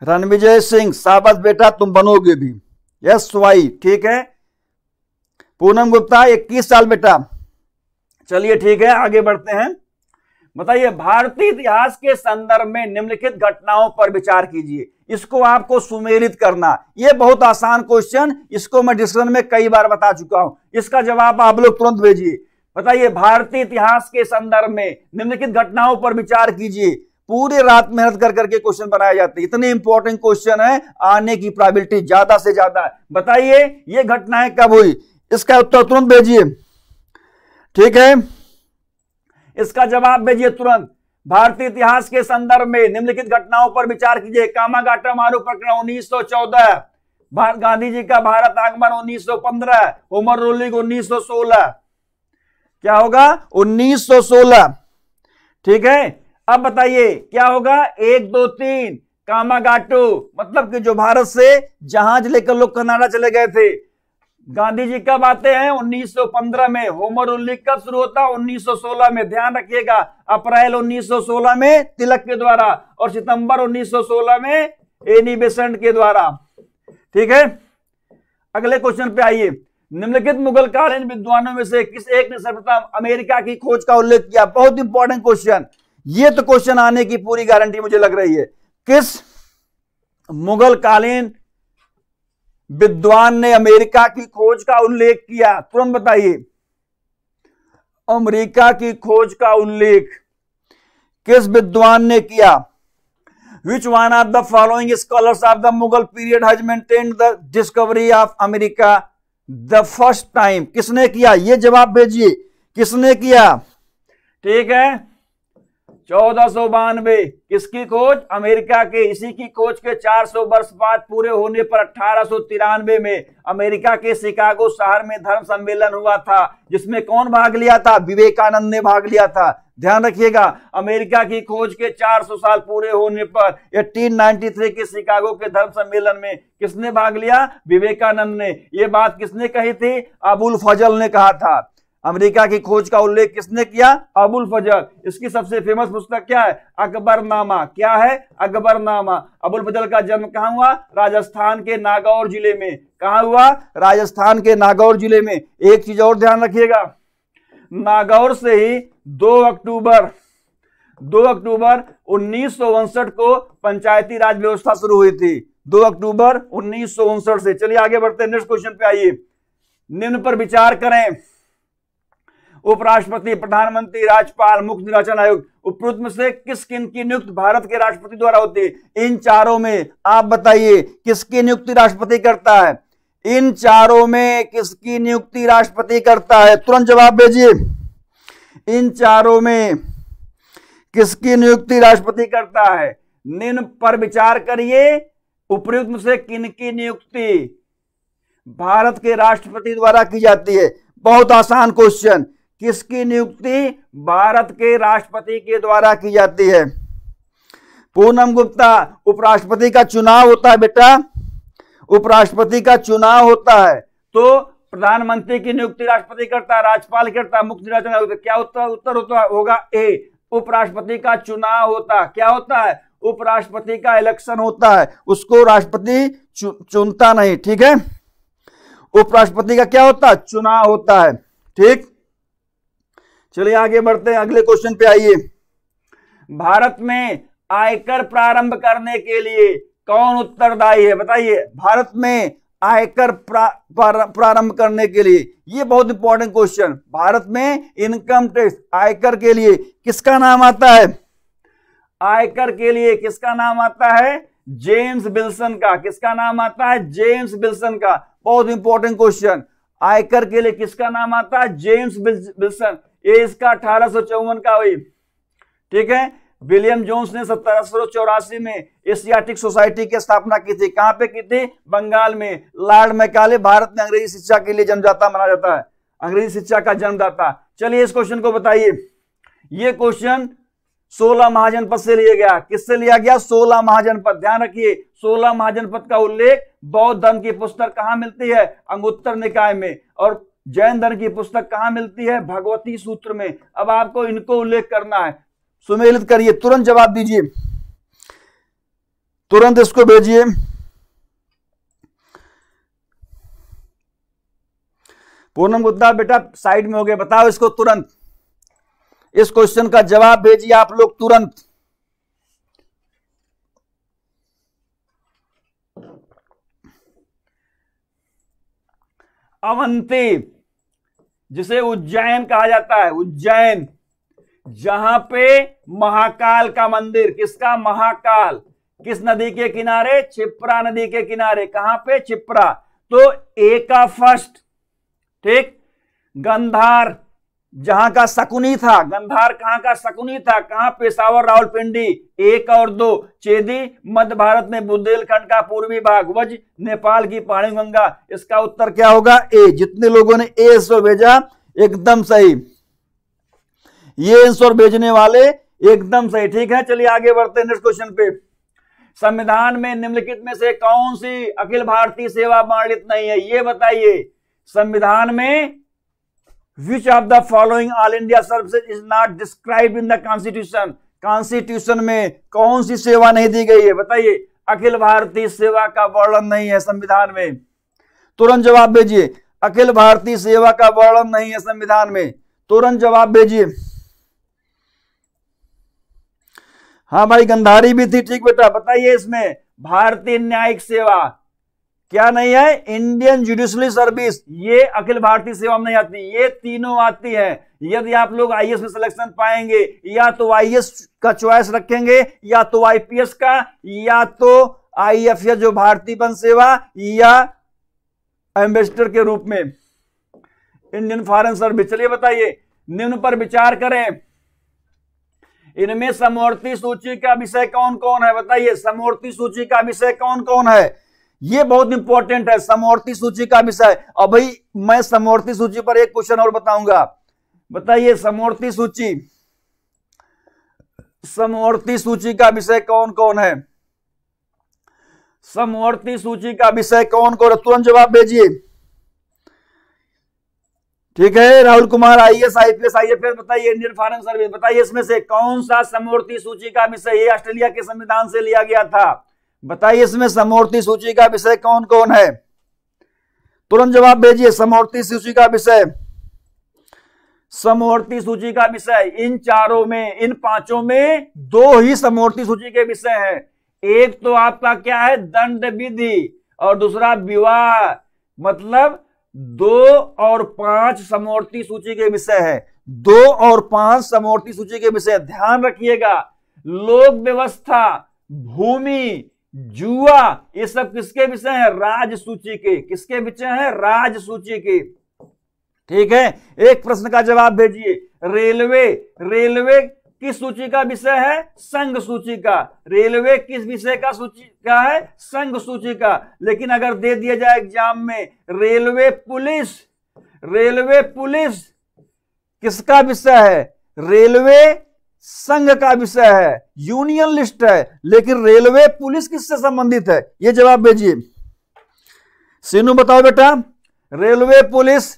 रणविजय सिंह साबत बेटा तुम बनोगे भी यस वाई ठीक है पूनम गुप्ता 21 साल बेटा चलिए ठीक है आगे बढ़ते हैं बताइए भारतीय इतिहास के संदर्भ में निम्नलिखित घटनाओं पर विचार कीजिए इसको आपको सुमेलित करना यह बहुत आसान क्वेश्चन इसको मैं डिस्कशन में कई बार बता चुका हूं इसका जवाब आप लोग तुरंत भेजिए बताइए भारतीय इतिहास के संदर्भ में निम्नलिखित घटनाओं पर विचार कीजिए पूरे रात मेहनत कर करके क्वेश्चन बनाए जाते हैं इतने इंपॉर्टेंट क्वेश्चन है आने की प्रॉबिलिटी ज्यादा से ज्यादा बताइए ये घटनाएं कब हुई इसका उत्तर तुरंत भेजिए ठीक है इसका जवाब भेजिए तुरंत भारतीय इतिहास के संदर्भ में निम्नलिखित घटनाओं पर विचार कीजिए कामागाटा मारू प्रकरण उन्नीस सौ चौदह गांधी जी का भारत आगमन उन्नीस सौ पंद्रह उमर रोलिंग उन्नीस सौ सोलह क्या होगा उन्नीस सौ सोलह ठीक है अब बताइए क्या होगा एक दो तीन कामागाटो मतलब कि जो भारत से जहाज लेकर लोग कनाडा चले गए थे गांधी जी कब आते हैं 1915 में होमर उल्लिक कब शुरू होता है 1916 में ध्यान रखिएगा अप्रैल 1916 में तिलक के द्वारा और सितंबर 1916 में एनी बेसेंट के द्वारा ठीक है अगले क्वेश्चन पे आइए निम्नलिखित मुगल कालीन विद्वानों में से किस एक ने सर्वप्रथम अमेरिका की खोज का उल्लेख किया बहुत इंपॉर्टेंट क्वेश्चन ये तो क्वेश्चन आने की पूरी गारंटी मुझे लग रही है किस मुगल कालीन विद्वान ने अमेरिका की खोज का उल्लेख किया तुरंत बताइए अमेरिका की खोज का उल्लेख किस विद्वान ने किया which one of the following scholars of the Mughal period has maintain the discovery of America the first time किसने किया ये जवाब भेजिए किसने किया ठीक है चौदह सौ बानवे किसकी खोज अमेरिका के इसी की खोज के 400 वर्ष बाद पूरे होने पर अठारह में अमेरिका के शिकागो शहर में धर्म सम्मेलन हुआ था जिसमें कौन भाग लिया था विवेकानंद ने भाग लिया था ध्यान रखिएगा अमेरिका की खोज के 400 साल पूरे होने पर 1893 के शिकागो के धर्म सम्मेलन में किसने भाग लिया विवेकानंद ने यह बात किसने कही थी अबुल फजल ने कहा था अमेरिका की खोज का उल्लेख किसने किया अबुल फजल इसकी सबसे फेमस पुस्तक क्या है अकबरनामा क्या है अकबरनामा अबुल फजल का जन्म कहाँ हुआ राजस्थान के नागौर जिले में कहा हुआ राजस्थान के नागौर जिले में एक चीज और ध्यान रखिएगा नागौर से ही 2 अक्टूबर 2 अक्टूबर उन्नीस को पंचायती राज व्यवस्था शुरू हुई थी 2 अक्टूबर उन्नीस से चलिए आगे बढ़ते नेक्स्ट क्वेश्चन पे आइए निम्न पर विचार करें उपराष्ट्रपति प्रधानमंत्री राज्यपाल मुख्य निर्वाचन आयोग उपयुक्त से किस किन की नियुक्त भारत के राष्ट्रपति द्वारा होती है इन चारों में आप बताइए किसकी नियुक्ति राष्ट्रपति करता है इन चारों में किसकी नियुक्ति राष्ट्रपति करता है तुरंत जवाब भेजिए इन चारों में किसकी नियुक्ति राष्ट्रपति करता है निम्न पर विचार करिए उपयुक्त से किन की नियुक्ति भारत के राष्ट्रपति द्वारा की जाती है बहुत आसान क्वेश्चन किसकी नियुक्ति भारत के राष्ट्रपति के द्वारा की जाती है पूनम गुप्ता उपराष्ट्रपति का चुनाव होता है बेटा उपराष्ट्रपति का चुनाव होता है तो प्रधानमंत्री की नियुक्ति राष्ट्रपति करता है राज्यपाल करता है मुख्य निर्वाचन आयुक्त क्या होता है उत्तर होता होगा ए उपराष्ट्रपति का चुनाव होता क्या होता है उपराष्ट्रपति का इलेक्शन होता है उसको राष्ट्रपति चुनता नहीं ठीक है उपराष्ट्रपति का क्या होता है चुनाव होता है ठीक चलिए आगे बढ़ते हैं अगले क्वेश्चन पे आइए भारत में आयकर प्रारंभ करने के लिए कौन उत्तरदायी है बताइए भारत में आयकर प्रारंभ करने के लिए ये बहुत इंपॉर्टेंट क्वेश्चन भारत में इनकम टैक्स आयकर के लिए किसका नाम आता है आयकर के लिए किसका नाम आता है जेम्स बिल्सन का किसका नाम आता है जेम्स बिल्सन का बहुत इंपॉर्टेंट क्वेश्चन आयकर के लिए किसका नाम आता है जेम्स बिल्सन ये इसका अठारह का हुई ठीक है विलियम जोन्स ने सत्रह में एशियाटिक सोसाइटी की स्थापना की थी कहां पे की थी बंगाल में लॉर्ड मैकाले भारत में अंग्रेजी शिक्षा के लिए जन्मदाता माना जाता है अंग्रेजी शिक्षा का जन्मदाता चलिए इस क्वेश्चन को बताइए ये क्वेश्चन 16 महाजनपद से लिया गया किससे लिया गया 16 महाजनपद ध्यान रखिए 16 महाजनपद का उल्लेख बौद्ध धर्म की पुस्तक कहां मिलती है अंगोत्तर निकाय में और जैन धर्म की पुस्तक कहाँ मिलती है भगवती सूत्र में अब आपको इनको उल्लेख करना है सुमेलित करिए तुरंत जवाब दीजिए तुरंत इसको भेजिए पूनम गुप्ता बेटा साइड में हो गए बताओ इसको तुरंत इस क्वेश्चन का जवाब भेजिए आप लोग तुरंत अवंती जिसे उज्जैन कहा जाता है उज्जैन जहां पे महाकाल का मंदिर किसका महाकाल किस नदी के किनारे छिप्रा नदी के किनारे कहां पे छिप्रा तो एका फर्स्ट ठीक गंधार जहां का शकुनी था गंधार कहां का शकुनी था कहां पेशावर रावलपिंडी एक और दो चेदी मध्य भारत में बुंदेलखंड का पूर्वी भाग वज नेपाल की पाणी गंगा इसका उत्तर क्या होगा ए जितने लोगों ने ए आंसर भेजा एकदम सही ये आंसर भेजने वाले एकदम सही ठीक है चलिए आगे बढ़ते हैं नेक्स्ट क्वेश्चन पे संविधान में निम्नलिखित में से कौन सी अखिल भारतीय सेवा वर्णित नहीं है ये बताइए संविधान में which of the following all india services is not described in the constitution constitution में कौन सी सेवा नहीं दी गई है बताइए अखिल भारतीय सेवा का वर्णन नहीं है संविधान में तुरंत जवाब भेजिए अखिल भारतीय सेवा का वर्णन नहीं है संविधान में तुरंत जवाब भेजिए हाँ भाई गंधारी भी थी ठीक बेटा बताइए इसमें भारतीय न्यायिक सेवा क्या नहीं है इंडियन जुडिशली सर्विस ये अखिल भारतीय सेवा में नहीं आती ये तीनों आती है यदि आप लोग आईएएस में सिलेक्शन पाएंगे या तो आईएएस का चॉइस रखेंगे या तो आईपीएस का या तो एफ जो भारतीय वन सेवा या एम्बेसडर के रूप में इंडियन फॉरेन सर्विस चलिए बताइए निम्न पर विचार करें इनमें समवर्ती सूची का विषय कौन कौन है बताइए समवर्ती सूची का विषय कौन कौन है ये बहुत इंपॉर्टेंट है समवर्ती सूची का विषय और भाई मैं समवर्ती सूची पर एक क्वेश्चन और बताऊंगा बताइए समवर्ती सूची समवर्ती सूची का विषय कौन कौन है समवर्ती सूची का विषय कौन कौन तुरंत जवाब भेजिए ठीक है Rahul Kumar IAS IPS IFS बताइए इंडियन फॉरन सर्विस बताइए इसमें से कौन सा समवर्ती सूची का विषय ये ऑस्ट्रेलिया के संविधान से लिया गया था बताइए इसमें समूर्ति सूची का विषय कौन कौन है तुरंत जवाब भेजिए समूर्ति सूची का विषय समूर्ति सूची का विषय इन चारों में इन पांचों में दो ही समूर्ति सूची के विषय हैं एक तो आपका क्या है दंड विधि और दूसरा विवाह मतलब दो और पांच समूर्ति सूची के विषय है दो और पांच समूर्ति सूची के विषय ध्यान रखिएगा लोक व्यवस्था भूमि जुआ ये सब किसके विषय है राज सूची के किसके विषय है राज सूची के ठीक है एक प्रश्न का जवाब भेजिए रेलवे रेलवे किस सूची का विषय है संघ सूची का रेलवे किस विषय का सूची का है संघ सूची का लेकिन अगर दे दिया जाए एग्जाम में रेलवे पुलिस रेलवे पुलिस किसका विषय है रेलवे संघ का विषय है यूनियन लिस्ट है लेकिन रेलवे पुलिस किससे संबंधित है ये जवाब भेजिए सीनू बताओ बेटा railway police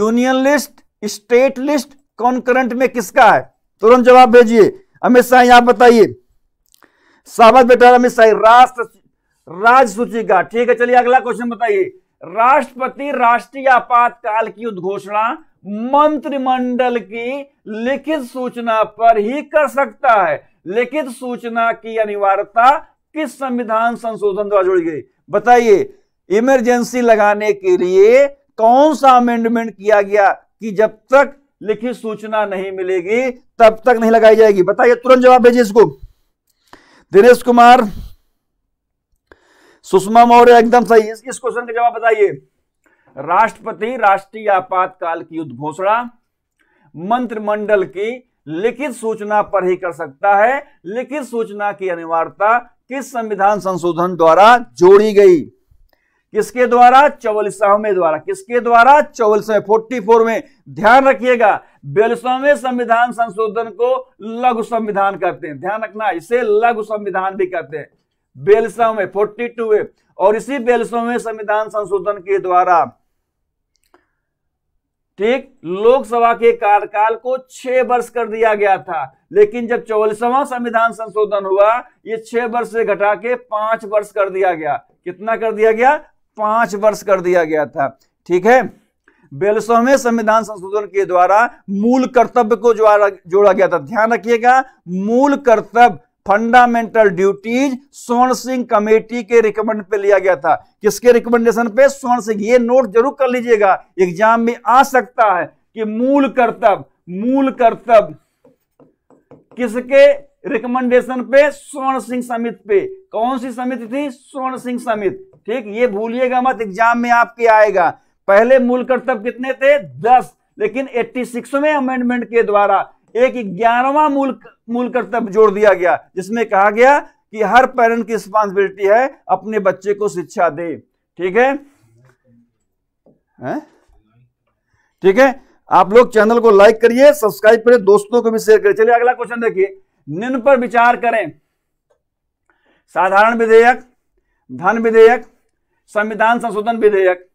union list state list concurrent में किसका है तुरंत जवाब भेजिए अमित शाह आप बताइए साबत बेटा अमित शाह राष्ट्र राज सूची का ठीक है चलिए अगला क्वेश्चन बताइए राष्ट्रपति राष्ट्रीय आपातकाल की उद्घोषणा मंत्रिमंडल की लिखित सूचना पर ही कर सकता है लिखित सूचना की अनिवार्यता किस संविधान संशोधन द्वारा जोड़ी गई बताइए इमरजेंसी लगाने के लिए कौन सा अमेंडमेंट किया गया कि जब तक लिखित सूचना नहीं मिलेगी तब तक नहीं लगाई जाएगी बताइए तुरंत जवाब भेजिए इसको दिनेश कुमार सुषमा मौर्य एकदम सही इस क्वेश्चन का जवाब बताइए राष्ट्रपति राष्ट्रीय आपातकाल की युद्ध घोषणा मंत्रिमंडल की लिखित सूचना पर ही कर सकता है लिखित सूचना की अनिवार्यता किस संविधान संशोधन द्वारा जोड़ी गई किसके द्वारा चौवालीसवें द्वारा किसके द्वारा चौवालीसवें फोर्टी फोर में ध्यान रखिएगा बयालीसवें संविधान संशोधन को लघु संविधान कहते हैं ध्यान रखना इसे लघु संविधान भी कहते हैं बयालीसवें फोर्टी टू में और इसी बेलसों में संविधान संशोधन के द्वारा ठीक लोकसभा के कार्यकाल को छह वर्ष कर दिया गया था लेकिन जब चौवालीसवा संविधान संशोधन हुआ ये छह वर्ष से घटा के पांच वर्ष कर दिया गया कितना कर दिया गया पांच वर्ष कर दिया गया था ठीक है बेलसोहवें संविधान संशोधन के द्वारा मूल कर्तव्य को जोड़ा गया था ध्यान रखिएगा मूल कर्तव्य फंडामेंटल ड्यूटीज स्वर्ण सिंह कमेटी के रिकमेंड पे लिया गया था किसके रिकमेंडेशन पे स्वर्ण सिंह ये नोट जरूर कर लीजिएगा एग्जाम में आ सकता है कि मूल कर्तव्य मूल कर्तव्य किसके रिकमेंडेशन पे स्वर्ण सिंह समिति पे कौन सी समिति थी स्वर्ण सिंह समिति ठीक ये भूलिएगा मत एग्जाम में आपके आएगा पहले मूल कर्तव्य कितने थे दस लेकिन 86वें अमेंडमेंट के द्वारा एक ग्यारहवा मूल मूल कर्तव्य जोड़ दिया गया जिसमें कहा गया कि हर पेरेंट की रिस्पॉन्सिबिलिटी है अपने बच्चे को शिक्षा दे ठीक है ठीक है आप लोग चैनल को लाइक करिए सब्सक्राइब करिए दोस्तों को भी शेयर करिए चलिए अगला क्वेश्चन देखिए निम्न पर विचार करें साधारण विधेयक धन विधेयक संविधान संशोधन विधेयक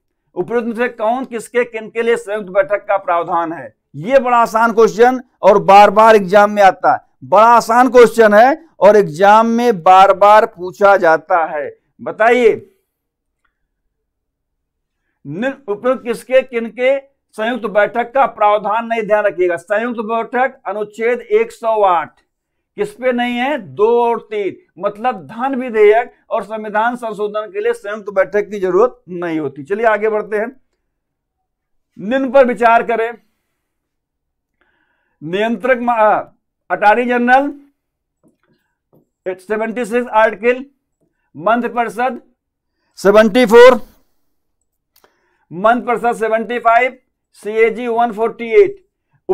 उपयुक्त से कौन किसके किन के लिए संयुक्त बैठक का प्रावधान है ये बड़ा आसान क्वेश्चन और बार बार एग्जाम में आता है बड़ा आसान क्वेश्चन है और एग्जाम में बार बार पूछा जाता है बताइए उपयुक्त किसके किनके संयुक्त बैठक का प्रावधान नहीं ध्यान रखिएगा संयुक्त बैठक अनुच्छेद 108 किस पे नहीं है दो और तीन मतलब धन विधेयक और संविधान संशोधन के लिए संयुक्त बैठक की जरूरत नहीं होती चलिए आगे बढ़ते हैं निम्न पर विचार करें नियंत्रक attorney general seventy six article मंथ परिषद सेवेंटी फोर मंथ परिषद seventy five C A G one forty eight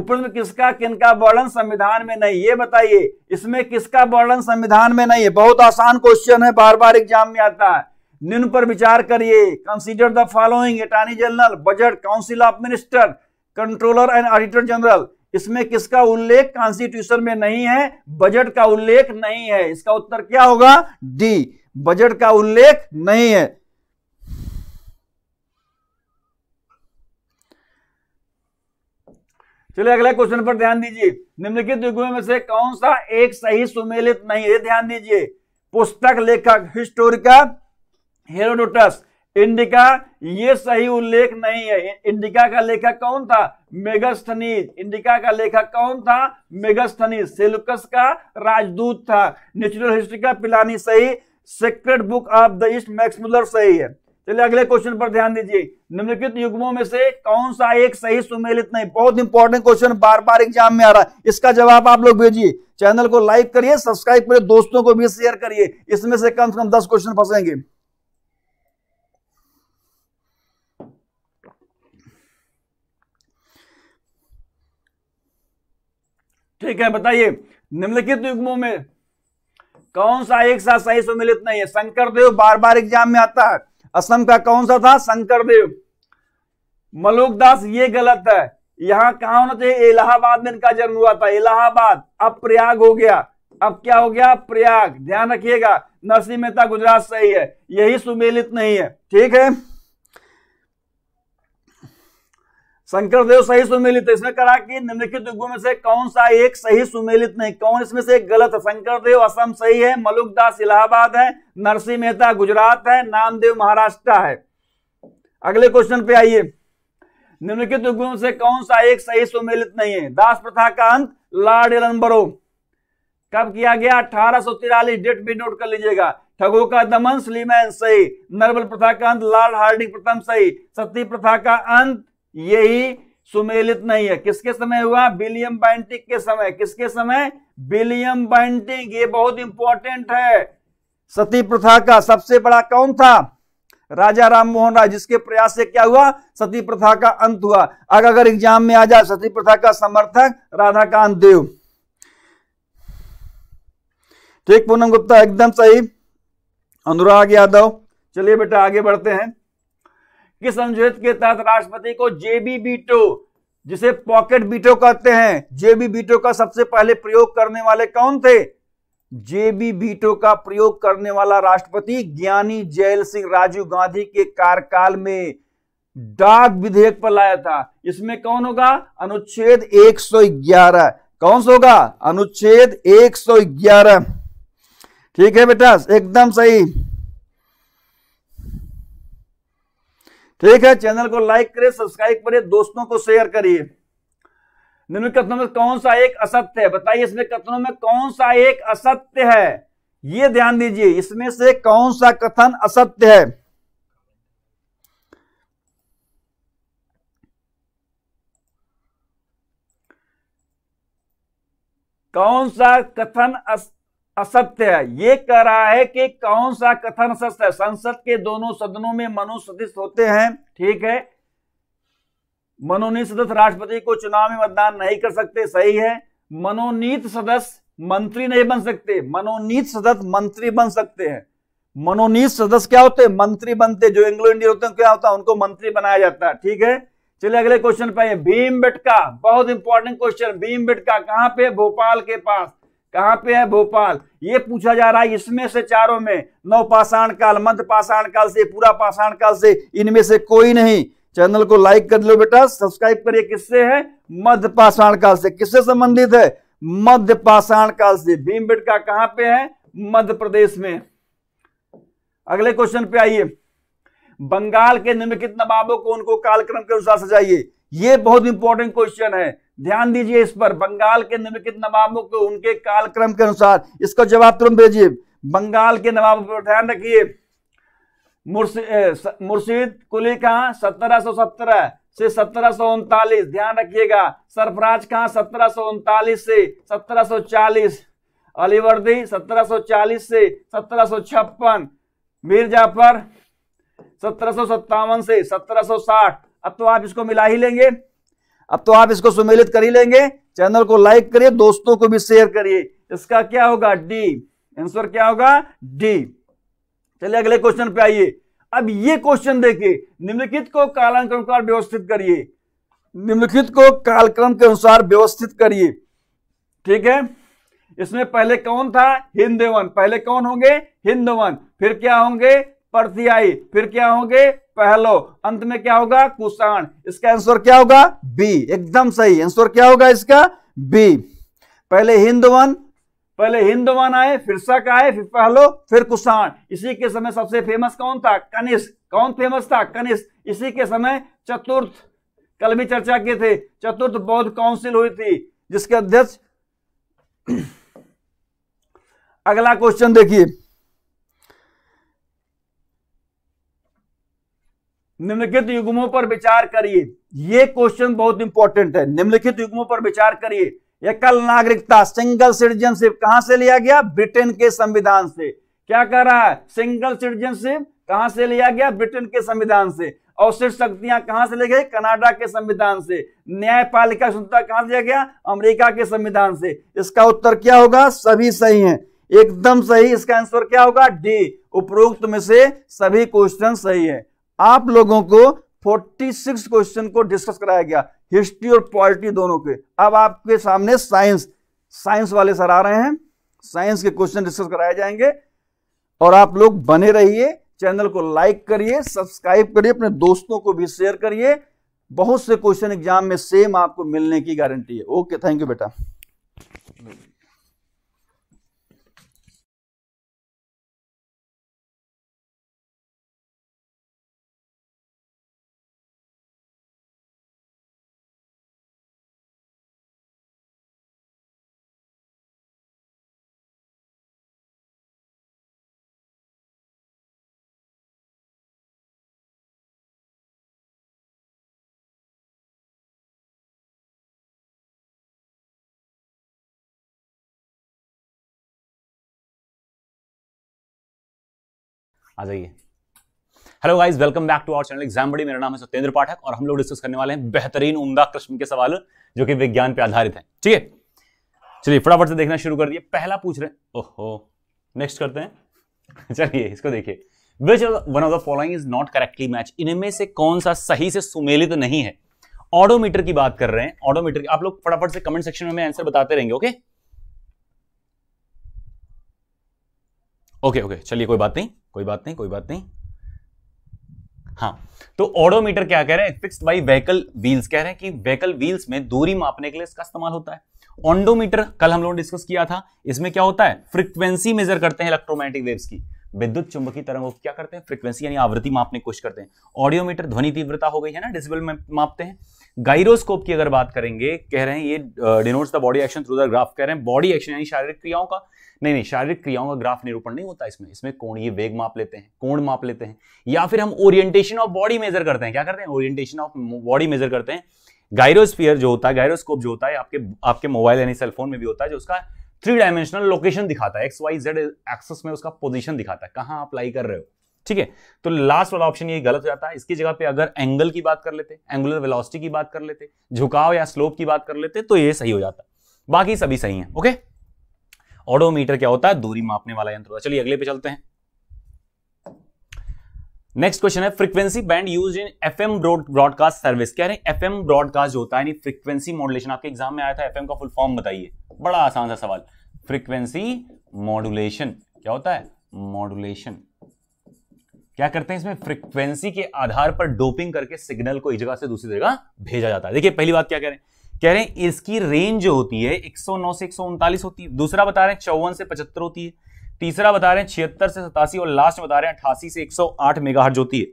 उपरोक्त किसका किनका वर्णन संविधान में नहीं ये बताइए इसमें किसका वर्णन संविधान में नहीं है बहुत आसान क्वेश्चन है बार बार एग्जाम में आता है निम्न पर विचार करिए consider the following attorney general budget council of minister controller and auditor general इसमें किसका उल्लेख कॉन्स्टिट्यूशन में नहीं है बजट का उल्लेख नहीं है इसका उत्तर क्या होगा डी बजट का उल्लेख नहीं है चलिए अगले क्वेश्चन पर ध्यान दीजिए निम्नलिखित युगों में से कौन सा एक सही सुमेलित नहीं है ध्यान दीजिए पुस्तक लेखक हिस्टोरिका हेरोडोटस इंडिका ये सही उल्लेख नहीं है इंडिका का लेखक कौन था मेगस्थनीज इंडिका का लेखक कौन था मेगस्थनीज सेलुकस का राजदूत था नेचुरल हिस्ट्री का पिलानी सही sacred book of the east Max Muller सही है चलिए अगले क्वेश्चन पर ध्यान दीजिए निम्नलिखित युग्मों में से कौन सा एक सही सुमेलित नहीं बहुत इंपॉर्टेंट क्वेश्चन बार बार एग्जाम में आ रहा है इसका जवाब आप लोग भेजिए चैनल को लाइक करिए सब्सक्राइब करिए दोस्तों को भी शेयर करिए इसमें से कम से कम दस क्वेश्चन फंसेंगे ठीक है बताइए निम्नलिखित युग्मों में कौन सा एक साथ सही सम्मिलित नहीं है शंकर देव बार बार एग्जाम में आता है असम का कौन सा था शंकर देव मलोक दास ये गलत है यहां कहा होना चाहिए इलाहाबाद में इनका जन्म हुआ था इलाहाबाद अब प्रयाग हो गया अब क्या हो गया प्रयाग ध्यान रखिएगा नरसिंह मेहता गुजरात सही है यही सुमेलित नहीं है ठीक है शंकर देव सही सुमेलित है इसमें करा कि निम्नलिखित युगों में से कौन सा एक सही सुमेलित नहीं कौन इसमें से गलत है शंकर देव असम सही है मलुकदास इलाहाबाद है नरसिंह मेहता गुजरात है नामदेव महाराष्ट्र है अगले क्वेश्चन पे आइए निम्नलिखित युगों से कौन सा एक सही सुमेलित नहीं है दास प्रथा का अंत लॉर्ड एलनबरो कब किया गया अठारह डेट भी नोट कर लीजिएगा ठगों का दमन स्लीमैन सही नर्मल प्रथा का अंत लाल हार्डिंग प्रथम सही सती प्रथा का अंत यही सुमेलित नहीं है किसके समय हुआ विलियम बैंटिक के समय किसके समय विलियम बैंटिक ये बहुत इंपॉर्टेंट है सती प्रथा का सबसे बड़ा कौन था राजा राम मोहन राय जिसके प्रयास से क्या हुआ सती प्रथा का अंत हुआ अगर अगर एग्जाम में आ जाए सती प्रथा का समर्थक राधाकांत देव ठीक तो पूनम गुप्ता एकदम सही अनुराग यादव चलिए बेटा आगे बढ़ते हैं किस अनुच्छेद के तहत राष्ट्रपति को जेबी बीटो जिसे पॉकेट बीटो कहते हैं जेबी बीटो का सबसे पहले प्रयोग करने वाले कौन थे जेबी बीटो का प्रयोग करने वाला राष्ट्रपति ज्ञानी जयल सिंह राजीव गांधी के कार्यकाल में डाक विधेयक पर लाया था इसमें कौन होगा अनुच्छेद 111 कौन सा होगा अनुच्छेद 111 ठीक है बेटा एकदम सही ठीक है चैनल को लाइक करें सब्सक्राइब करें दोस्तों को शेयर करिए निम्न कथनों में कौन सा एक असत्य है बताइए इसमें कथनों में कौन सा एक असत्य है ये ध्यान दीजिए इसमें से कौन सा कथन असत्य है कौन सा कथन अस... असत्य है ये कह रहा है कि कौन सा कथन सत्य है संसद के दोनों सदनों में मनोसदित होते हैं ठीक है मनोनीत सदस्य राष्ट्रपति को चुनाव में मतदान नहीं कर सकते सही है मनोनीत सदस्य मंत्री नहीं बन सकते मनोनीत सदस्य मंत्री बन सकते हैं मनोनीत सदस्य क्या होते हैं मंत्री बनते जो इंग्लो इंडिया होते हैं क्या होता है उनको मंत्री बनाया जाता है ठीक है चलिए अगले क्वेश्चन पे भीम बेटका बहुत इंपॉर्टेंट क्वेश्चन भीम बेटका कहां पे भोपाल के पास कहाँ पे है भोपाल ये पूछा जा रहा है इसमें से चारों में नव पाषाण काल मध्य पाषाण काल से पूरा पाषाण काल से इनमें से कोई नहीं चैनल को लाइक कर लो बेटा सब्सक्राइब करिए किससे है मध्य पाषाण काल से किससे संबंधित है मध्य पाषाण काल से भीम बेटका कहां पे है मध्य प्रदेश में अगले क्वेश्चन पे आइए बंगाल के निम्नलिखित नवाबों को उनको कालक्रम के अनुसार सजाइए ये बहुत इंपॉर्टेंट क्वेश्चन है ध्यान दीजिए इस पर बंगाल के निम्नलिखित नवाबों को उनके कालक्रम के अनुसार इसका जवाब तुरंत भेजिए बंगाल के नवाबों पर ध्यान रखिए मुर्शिद कुली कहा सत्रह सो सत्रह से सत्रह सो उनतालीस ध्यान रखिएगा सरफराज कहा सत्रह सो उनतालीस से सत्रह सो चालीस अलीवर्दी सत्रह सो चालीस से सत्रह सो छप्पन मीर जाफर सत्रह सो सत्तावन से सत्रह सो साठ अब तो आप इसको मिला ही लेंगे अब तो आप इसको सुमेलित कर ही लेंगे चैनल को लाइक करिए दोस्तों को भी शेयर करिए इसका क्या होगा डी आंसर क्या होगा डी चलिए अगले क्वेश्चन पे आइए अब ये क्वेश्चन देखिए निम्नलिखित को कालानुक्रम के अनुसार व्यवस्थित करिए निम्नलिखित को कालक्रम के अनुसार व्यवस्थित करिए ठीक है इसमें पहले कौन था हिंदवन पहले कौन होंगे हिंदवन फिर क्या होंगे प्रत्यायी फिर क्या होंगे पहलो अंत में क्या होगा कुषाण इसका आंसर क्या होगा बी एकदम सही आंसर क्या होगा इसका बी पहले हिंदवन पहले हिंदवन आए फिर शक आए फिर पहलो फिर कुषाण इसी के समय सबसे फेमस कौन था कनिष्क कौन फेमस था कनिष्क इसी के समय चतुर्थ कल भी चर्चा किए थे चतुर्थ बौद्ध काउंसिल हुई थी जिसके अध्यक्ष अगला क्वेश्चन देखिए निम्नलिखित युग्मों पर विचार करिए ये क्वेश्चन बहुत इंपॉर्टेंट है निम्नलिखित युग्मों पर विचार करिए एकल नागरिकता सिंगल सिटीजनशिप कहां से लिया गया ब्रिटेन के संविधान से क्या कह रहा है सिंगल सिटीजनशिप कहां से लिया गया ब्रिटेन के संविधान से अवशिष्ट शक्तियां कहां से ले गई कनाडा के संविधान से न्यायपालिका स्वतंत्रता कहां से लिया गया अमेरिका के संविधान से इसका उत्तर क्या होगा सभी सही है एकदम सही इसका आंसर क्या होगा डी उपरोक्त में से सभी क्वेश्चन सही है आप लोगों को 46 क्वेश्चन को डिस्कस कराया गया हिस्ट्री और पॉलिटी दोनों के अब आपके सामने साइंस साइंस वाले सर आ रहे हैं साइंस के क्वेश्चन डिस्कस कराए जाएंगे और आप लोग बने रहिए चैनल को लाइक करिए सब्सक्राइब करिए अपने दोस्तों को भी शेयर करिए बहुत से क्वेश्चन एग्जाम में सेम आपको मिलने की गारंटी है ओके थैंक यू बेटा आ जाइए hello guys welcome back to our channel exam बड़ी मेरा नाम है सत्येंद्र पाठक और हम लोग डिस्कस करने वाले हैं बेहतरीन उमदा कृष्ण के सवाल जो कि विज्ञान पर आधारित है ठीक है चलिए फटाफट से देखना शुरू कर दिए पहला पूछ रहे हैं ओहो नेक्स्ट करते हैं चलिए इसको देखिए which one of the following is not correctly match इनमें से कौन सा सही से सुमेलित नहीं है ऑडोमीटर की बात कर रहे हैं ऑडोमीटर आप लोग फटाफट से कमेंट सेक्शन में आंसर बताते रहेंगे ओके okay? ओके ओके चलिए कोई बात नहीं कोई बात नहीं कोई बात नहीं हाँ तो ऑडोमीटर क्या कह रहे हैं फिक्स्ड बाई व्हीकल व्हील्स कह रहे हैं कि व्हीकल व्हील्स में दूरी मापने के लिए इसका इस्तेमाल होता है ऑन्डोमीटर कल हम लोगों ने डिस्कस किया था इसमें क्या होता है फ्रीक्वेंसी मेजर करते हैं इलेक्ट्रोमैग्नेटिक वेव्स की विद्युत चुंबकीय तरंगों को क्या करते हैं फ्रीक्वेंसी यानी आवृत्ति मापने की कोशिश करते हैं ऑडियोमीटर ध्वनि तीव्रता हो गई है ना डिसिबल में मापते हैं गायरोस्कोप की अगर बात करेंगे कह रहे हैं ये denotes the body action through the graph कह रहे हैं बॉडी एक्शन यानी शारीरिक क्रियाओं का नहीं नहीं शारीरिक क्रियाओं का ग्राफ निरूपण नहीं होता इसमें इसमें ये वेग माप लेते हैं कोण माप लेते हैं या फिर हम ओरिएंटेशन ऑफ बॉडी मेजर करते हैं क्या करते हैं ओरिएंटेशन ऑफ बॉडी मेजर करते हैं गायरोस्फियर जो होता है गायरोस्कोप जो होता है आपके आपके मोबाइल यानी सेलफोन में भी होता है जो उसका थ्री डायमेंशनल लोकेशन दिखाता है एक्स वाई जेड एक्सेस में उसका पोजिशन दिखाता है कहाँ अप्लाई कर रहे हो ठीक है तो लास्ट वाला ऑप्शन ये गलत हो जाता है इसकी जगह पे अगर एंगल की बात कर लेते एंगुलर वेलोसिटी की बात कर लेते झुकाव या स्लोप की बात कर लेते तो ये सही हो जाता बाकी सभी सही है ओके ऑडोमीटर क्या होता है दूरी मापने वाला यंत्र होता है चलिए अगले पे चलते हैं नेक्स्ट क्वेश्चन है frequency band use in F M broadcast service कह रहे हैं एफ एम ब्रॉडकास्ट जो होता है फ्रीक्वेंसी मॉडुलेशन आपके एग्जाम में आया था एफ का फुल फॉर्म बताइए बड़ा आसान सा सवाल फ्रीक्वेंसी मॉडुलेशन क्या होता है मॉडुलेशन क्या करते हैं इसमें फ्रीक्वेंसी के आधार पर डोपिंग करके सिग्नल को एक जगह से दूसरी जगह भेजा जाता है देखिए पहली बात क्या कह रहे हैं कह रहे हैं इसकी रेंज जो होती है 109 से एक होती है दूसरा बता रहे हैं चौवन से पचहत्तर होती है तीसरा बता रहे हैं छिहत्तर से सतासी और लास्ट बता रहे हैं अठासी से 108 मेगाहर्ज होती है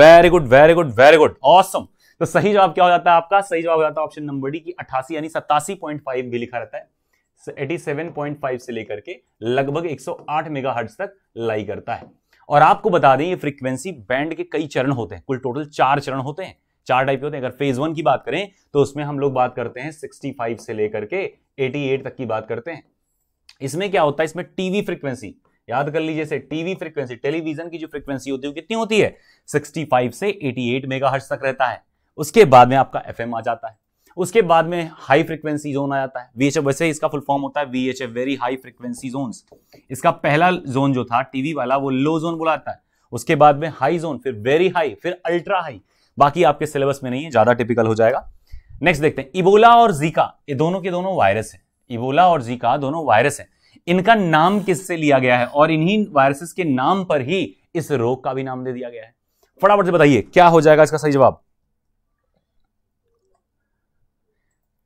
very good very good very good awesome तो सही जवाब क्या हो जाता है आपका सही जवाब हो जाता है ऑप्शन नंबर डी की अठासी यानी सतासी पॉइंट फाइव भी लिखा रहता है फाइव से लेकर के लगभग मेगा मेगाहर्ट्ज तक लाई करता है और आपको बता दें ये फ्रीक्वेंसी बैंड के कई चरण होते हैं कुल टोटल चार चरण होते हैं चार टाइप के होते हैं अगर फेज वन की बात करें तो उसमें हम लोग बात करते हैं 65 से लेकर के 88 तक की बात करते हैं इसमें क्या होता है इसमें टीवी फ्रिक्वेंसी याद कर लीजिए से टीवी फ्रिक्वेंसी टेलीविजन की जो फ्रिक्वेंसी होती है वो कितनी होती है 65 से 88 मेगाहर्ट्ज तक रहता है उसके बाद में आपका एफएम आ जाता है उसके बाद में हाई फ्रिक्वेंसी जोन आ जाता है वीएचएफ वैसे इसका फुल फॉर्म होता है VHF very high frequency zone इसका पहला जोन जो था टीवी वाला वो लो जोन बुलाता है उसके बाद में हाई जोन फिर वेरी हाई फिर अल्ट्रा हाई बाकी आपके सिलेबस में नहीं है ज्यादा टिपिकल हो जाएगा नेक्स्ट देखते हैं इबोला और जीका ये दोनों के दोनों वायरस है इबोला और जीका दोनों वायरस है इनका नाम किससे लिया गया है और इन्हीं वायरसेस के नाम पर ही इस रोग का भी नाम दे दिया गया है फटाफट से बताइए क्या हो जाएगा इसका सही जवाब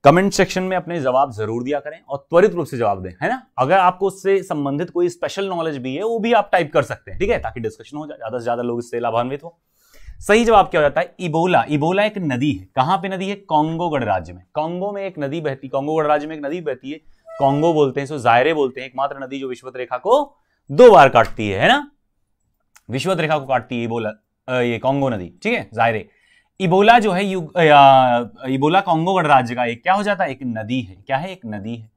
कमेंट सेक्शन में अपने जवाब जरूर दिया करें और त्वरित रूप से जवाब दें है ना अगर आपको उससे संबंधित कोई स्पेशल नॉलेज भी है वो भी आप टाइप कर सकते हैं ठीक है ताकि डिस्कशन हो जाए ज्यादा से ज्यादा लोग इससे लाभान्वित हो सही जवाब क्या हो जाता है इबोला इबोला एक नदी है कहां पे नदी है कांगो गणराज्य में कांगो में एक नदी बहती कांगो गणराज्य में एक नदी बहती है कांगो बोलते हैं सो जायरे बोलते हैं एकमात्र नदी जो विश्वत रेखा को दो बार काटती है है ना विश्वत रेखा को काटती है इबोला ये कांगो नदी ठीक है जायरे इबोला जो है युग इबोला कांगो गणराज्य का एक क्या हो जाता है एक नदी है क्या है एक नदी है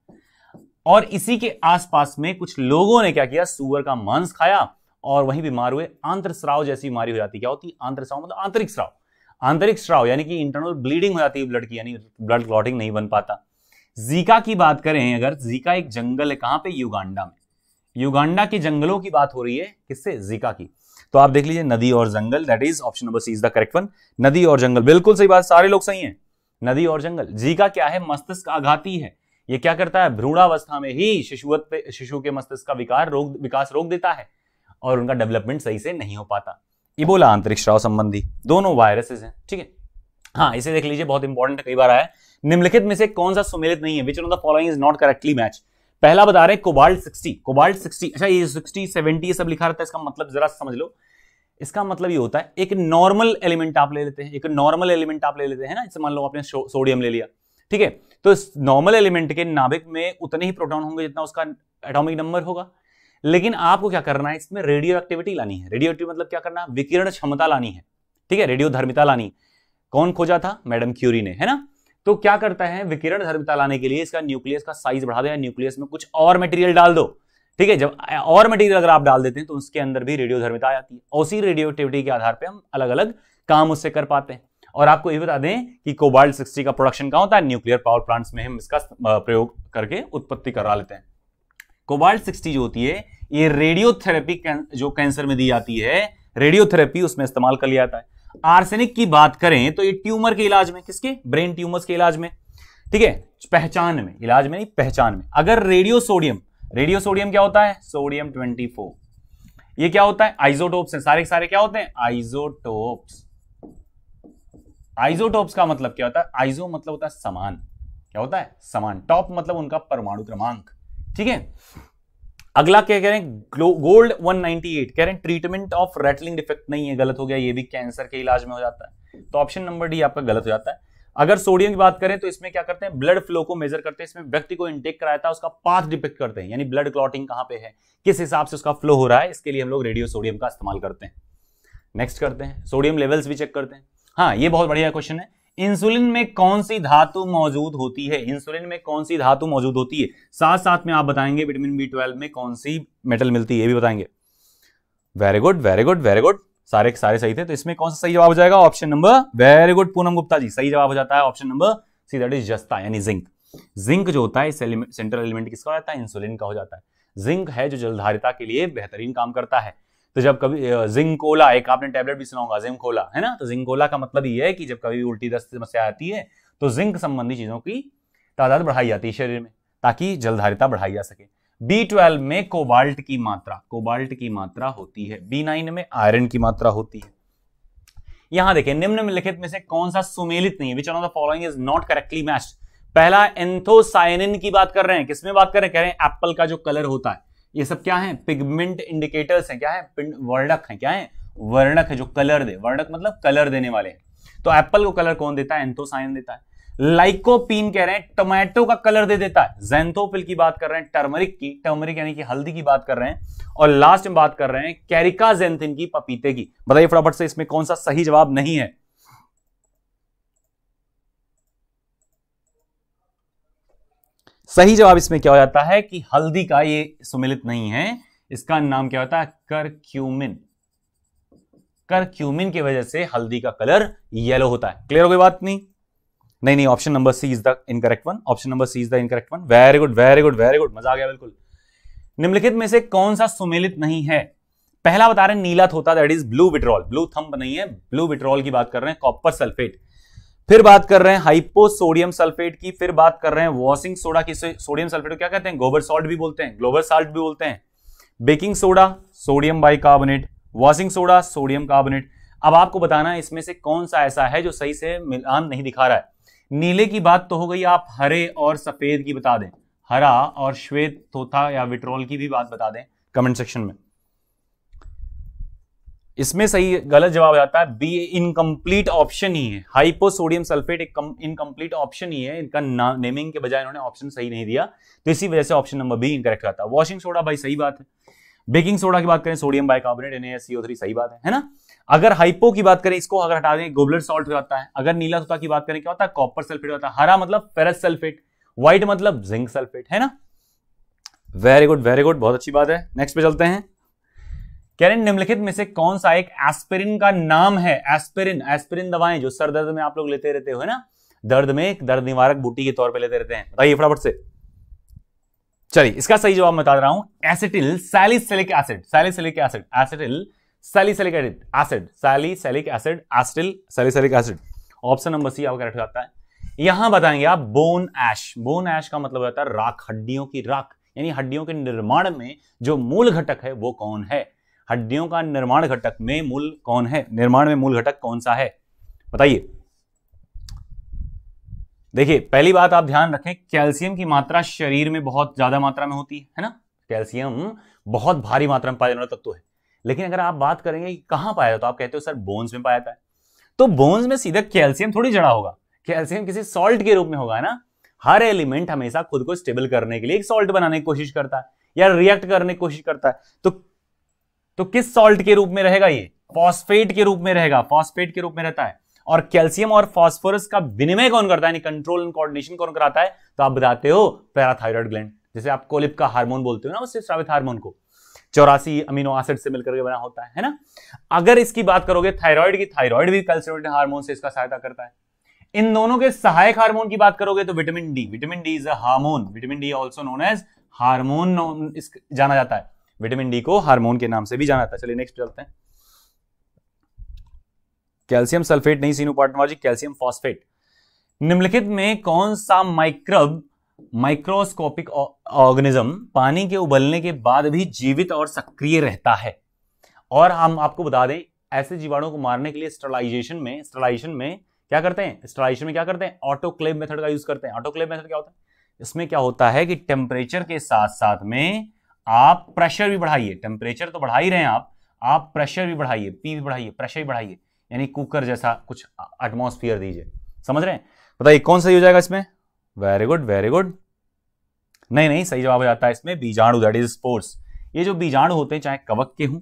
और इसी के आसपास में कुछ लोगों ने क्या किया सुअर का मांस खाया और वहीं बीमार हुए आंत्र स्राव जैसी बीमारी हो जाती है क्या होती है आंत्र स्राव मतलब आंतरिक स्राव आंतरिक स्राव यानी कि इंटरनल ब्लीडिंग हो जाती है ब्लड की यानी ब्लड क्लॉटिंग नहीं बन पाता जीका की बात करें अगर जीका एक जंगल है कहां पे युगांडा में युगांडा के जंगलों की बात हो रही है किससे जीका की तो आप देख लीजिए नदी और जंगल that is option number C is the correct one नदी और जंगल बिल्कुल सही बात सारे लोग सही हैं नदी और जंगल जीका क्या है मस्तिष्क आघाती है ये क्या करता है भ्रूणावस्था में ही शिशुवत पे शिशु के मस्तिष्क का विकार रोग विकास रोक देता है और उनका डेवलपमेंट सही से नहीं हो पाता इबोला आंतरिक श्राव संबंधी दोनों वायरसेस हैं ठीक है हाँ इसे देख लीजिए बहुत इंपॉर्टेंट कई बार आया निम्नलिखित में से कौन सा सुमेलित नहीं है which on the following is not correctly match पहला बता रहे कोबाल्ट सिक्सटी कोबाल्ट सिक्सटी अच्छा ये सिक्सटी सेवेंटी सब लिखा रहता है इसका मतलब जरा समझ लो इसका मतलब ये होता है एक नॉर्मल एलिमेंट आप ले लेते हैं एक नॉर्मल एलिमेंट आप ले लेते हैं ना इससे मान लो आपने सोडियम ले लिया ठीक है तो इस नॉर्मल एलिमेंट के नाभिक में उतने ही प्रोटॉन होंगे जितना उसका एटॉमिक नंबर होगा लेकिन आपको क्या करना है इसमें रेडियो एक्टिविटी लानी है रेडियो एक्टिविटी मतलब क्या करना है विकिरण क्षमता लानी है ठीक है रेडियो धर्मिता लानी कौन खोजा था मैडम क्यूरी ने है ना तो क्या करता है विकिरण धर्मिता लाने के लिए इसका न्यूक्लियस का साइज बढ़ा दो या न्यूक्लियस में कुछ और मटेरियल डाल दो ठीक है जब और मटेरियल अगर आप डाल देते हैं तो उसके अंदर भी रेडियो धर्मिता आ जाती है उसी रेडियो एक्टिविटी के आधार पर हम अलग अलग काम उससे कर पाते हैं और आपको ये बता दें कि कोबाल्ट सिक्सटी का प्रोडक्शन कहाँ होता है न्यूक्लियर पावर प्लांट्स में हम इसका प्रयोग करके उत्पत्ति करा लेते हैं कोबाल्ट सिक्सटी जो होती है ये रेडियोथेरेपी जो कैंसर में दी जाती है रेडियोथेरेपी उसमें इस्तेमाल कर लिया जाता है आर्सेनिक की बात करें तो ये ट्यूमर के इलाज में किसके ब्रेन ट्यूमर्स के इलाज में ठीक है पहचान में इलाज में नहीं पहचान में अगर रेडियो सोडियम रेडियो सोडियम क्या होता है सोडियम 24 ये क्या होता है आइजोटोप्स हैं सारे सारे क्या होते हैं आइजोटोप्स आइजोटोप्स का मतलब क्या होता है आइजो मतलब होता है समान क्या होता है समान टॉप मतलब उनका परमाणु क्रमांक ठीक है अगला क्या कह रहे हैं गोल्ड 198 कह रहे हैं ट्रीटमेंट ऑफ रेटलिंग डिफेक्ट नहीं है गलत हो गया ये भी कैंसर के इलाज में हो जाता है तो ऑप्शन नंबर डी आपका गलत हो जाता है अगर सोडियम की बात करें तो इसमें क्या करते हैं ब्लड फ्लो को मेजर करते हैं इसमें व्यक्ति को इंटेक कराया था उसका पाथ डिपेक्ट करते हैं यानी ब्लड क्लॉटिंग कहां पे है किस हिसाब से उसका फ्लो हो रहा है इसके लिए हम लोग रेडियो सोडियम का इस्तेमाल करते हैं नेक्स्ट करते हैं सोडियम लेवल्स भी चेक करते हैं हाँ ये बहुत बढ़िया क्वेश्चन है इंसुलिन में कौन सी धातु मौजूद होती है इंसुलिन में कौन सी धातु मौजूद होती है साथ साथ में आप बताएंगे विटामिन बी ट्वेल्व में कौन सी मेटल मिलती है ये भी बताएंगे very good very good very good सारे सारे सही थे तो इसमें कौन सा सही जवाब हो जाएगा option number very good Poonam Gupta ji सही जवाब हो जाता है option number C that is जस्ता यानी जिंक जिंक जो होता है सेंट्रल एलिमेंट किसका हो जाता है इंसुलिन का हो जाता है जिंक है जो जलधारिता के लिए बेहतरीन काम करता है तो जब कभी जिंकोला एक आपने टैबलेट भी सुना होगा जिंकोला है ना तो जिंकोला का मतलब ये है कि जब कभी उल्टी दस्त समस्या आती है तो जिंक संबंधी चीजों की तादाद बढ़ाई जाती है शरीर में ताकि जलधारिता बढ़ाई जा सके बी ट्वेल्व में कोबाल्ट की मात्रा कोबाल्ट की मात्रा होती है बी नाइन में आयरन की मात्रा होती है यहां देखिए निम्नलिखित में से कौन सा सुमेलित नहीं है which on the following is not correctly matched पहला एंथोसाइनिन की बात कर रहे हैं किसमें बात कर रहे हैं कह रहे हैं एप्पल का जो कलर होता है ये सब क्या है पिगमेंट इंडिकेटर्स हैं क्या है वर्णक है क्या है वर्णक है जो कलर दे वर्णक मतलब कलर देने वाले हैं तो एप्पल को कलर कौन देता है एंथोसाइन देता है लाइकोपीन कह रहे हैं टोमेटो का कलर दे देता है जेंथोपिल की बात कर रहे हैं टर्मरिक की टर्मरिक यानी कि हल्दी की बात कर रहे हैं और लास्ट में बात कर रहे हैं कैरिका जेंथिन की पपीते की बताइए फटाफट से इसमें कौन सा सही जवाब नहीं है सही जवाब इसमें क्या हो जाता है कि हल्दी का ये सुमिलित नहीं है इसका नाम क्या होता है करक्यूमिन करक्यूमिन की वजह से हल्दी का कलर येलो होता है क्लियर हो गई बात नहीं नहीं नहीं option number C is the incorrect one option number C is the incorrect one very good very good very good मजा आ गया बिल्कुल निम्नलिखित में से कौन सा सुमेलित नहीं है पहला बता रहे हैं नीला थोता that is blue vitriol blue thumb नहीं है ब्लू विट्रॉल की बात कर रहे हैं कॉपर सल्फेट फिर बात कर रहे हैं हाइपो सोडियम सल्फेट की फिर बात कर रहे हैं वॉशिंग सोडा की सोडियम सल्फेट को क्या कहते हैं गोबर सॉल्ट भी बोलते हैं ग्लोबर साल्ट भी बोलते हैं baking soda sodium bicarbonate washing soda sodium carbonate अब आपको बताना है इसमें से कौन सा ऐसा है जो सही से मिलान नहीं दिखा रहा है नीले की बात तो हो गई आप हरे और सफेद की बता दें हरा और श्वेत तोथा या विट्रोल की भी बात बता दें कमेंट सेक्शन में इसमें सही गलत जवाब आता है बी इनकम्प्लीट ऑप्शन ही है हाइपोसोडियम सल्फेट एक इनकम्प्लीट ऑप्शन ही है इनका नेमिंग के बजाय इन्होंने ऑप्शन सही नहीं दिया तो इसी वजह से ऑप्शन नंबर बी इनकरेक्ट आता है वॉशिंग सोडा भाई सही बात है बेकिंग सोडा की बात करें सोडियम बाइकार्बोनेट NaSCO3 सही बात है है ना अगर हाइपो की बात करें इसको अगर हटा दें गोबलर सॉल्ट होता है अगर नीला सोता की बात करें क्या होता है कॉपर सल्फेट होता है हरा मतलब फेरस सल्फेट व्हाइट मतलब जिंक सल्फेट है ना वेरी गुड वेरी गुड बहुत अच्छी बात है नेक्स्ट पे चलते हैं कह रहे निम्नलिखित में से कौन सा एक एस्पिरिन का नाम है एस्पिरिन एस्पिरिन दवाएं जो सर दर्द में आप लोग लेते रहते हो ना दर्द में एक दर्द निवारक बूटी के तौर पे लेते रहते हैं बताइए फटाफट से चलिए इसका सही जवाब बता रहा हूं acetyl salicylic acid salicylic acid acetyl salicylic acid acid salicylic acid acetyl salicylic acid option number C आपका करेक्ट हो जाता है यहां बताएंगे आप बोन ऐश बोन ऐश का मतलब होता है राख हड्डियों की राख यानी हड्डियों के निर्माण में जो मूल घटक है वो कौन है हड्डियों का निर्माण घटक में मूल कौन है निर्माण में मूल घटक कौन सा है बताइए देखिए पहली बात आप ध्यान रखें कैल्शियम की मात्रा शरीर में बहुत ज्यादा मात्रा में होती है ना कैल्शियम बहुत भारी मात्रा में पाया जाने तत्व है लेकिन अगर आप बात करेंगे कहां पाया जाता है तो आप कहते हो सर बोन्स में पाया जाता है तो बोन्स में सीधा कैल्शियम थोड़ी जड़ा होगा कैल्शियम किसी सॉल्ट के रूप में होगा ना हर एलिमेंट हमेशा खुद को स्टेबल करने के लिए एक सॉल्ट बनाने की कोशिश करता है या रिएक्ट करने की कोशिश करता है तो तो किस सॉल्ट के रूप में रहेगा ये फॉस्फेट के रूप में रहेगा फॉस्फेट के रूप में रहता है और कैल्सियम और फॉस्फोरस का विनिमय कौन करता है कंट्रोल एंड कोऑर्डिनेशन कौन कराता है तो आप बताते हो पैराथायरॉयड ग्लैंड जैसे आप कोलिप का हार्मोन बोलते हो ना उससे श्रावित हार्मोन को चौरासी अमीनो एसिड से मिलकर के बना होता है, है ना अगर इसकी बात करोगे थायराइड की थायराइड भी कैल्सियम हार्मोन से इसका सहायता करता है इन दोनों के सहायक हार्मोन की बात करोगे तो vitamin D vitamin D is a hormone vitamin D also known as hormone जाना जाता है विटामिन डी को हार्मोन के नाम से भी जाना जाता है चलिए नेक्स्ट चलते हैं कैल्शियम सल्फेट नहीं सीनो पार्टनोलॉजी कैल्शियम फॉस्फेट निम्नलिखित में कौन सा माइक्रब माइक्रोस्कोपिक ऑर्गेनिज्म पानी के उबलने के बाद भी जीवित और सक्रिय रहता है और हम आपको बता दें ऐसे जीवाणु को मारने के लिए स्टरलाइजेशन में स्टरलाइजेशन में क्या करते हैं स्टरलाइजेशन में क्या करते हैं ऑटोक्लेव मेथड का यूज करते हैं ऑटोक्लेव मेथड क्या होता है इसमें क्या होता है कि टेम्परेचर के साथ साथ में आप प्रेशर भी बढ़ाइए टेम्परेचर तो बढ़ा ही रहे हैं आप आप प्रेशर भी बढ़ाइए पी भी बढ़ाइए प्रेशर भी बढ़ाइए यानी कुकर जैसा कुछ एटमोसफियर दीजिए समझ रहे हैं बताइए कौन सा हो जाएगा इसमें वेरी गुड वेरी गुड नहीं नहीं सही जवाब हो जाता है इसमें बीजाणु दैट इज स्पोर्ट्स ये जो बीजाणु होते हैं चाहे कवक के हों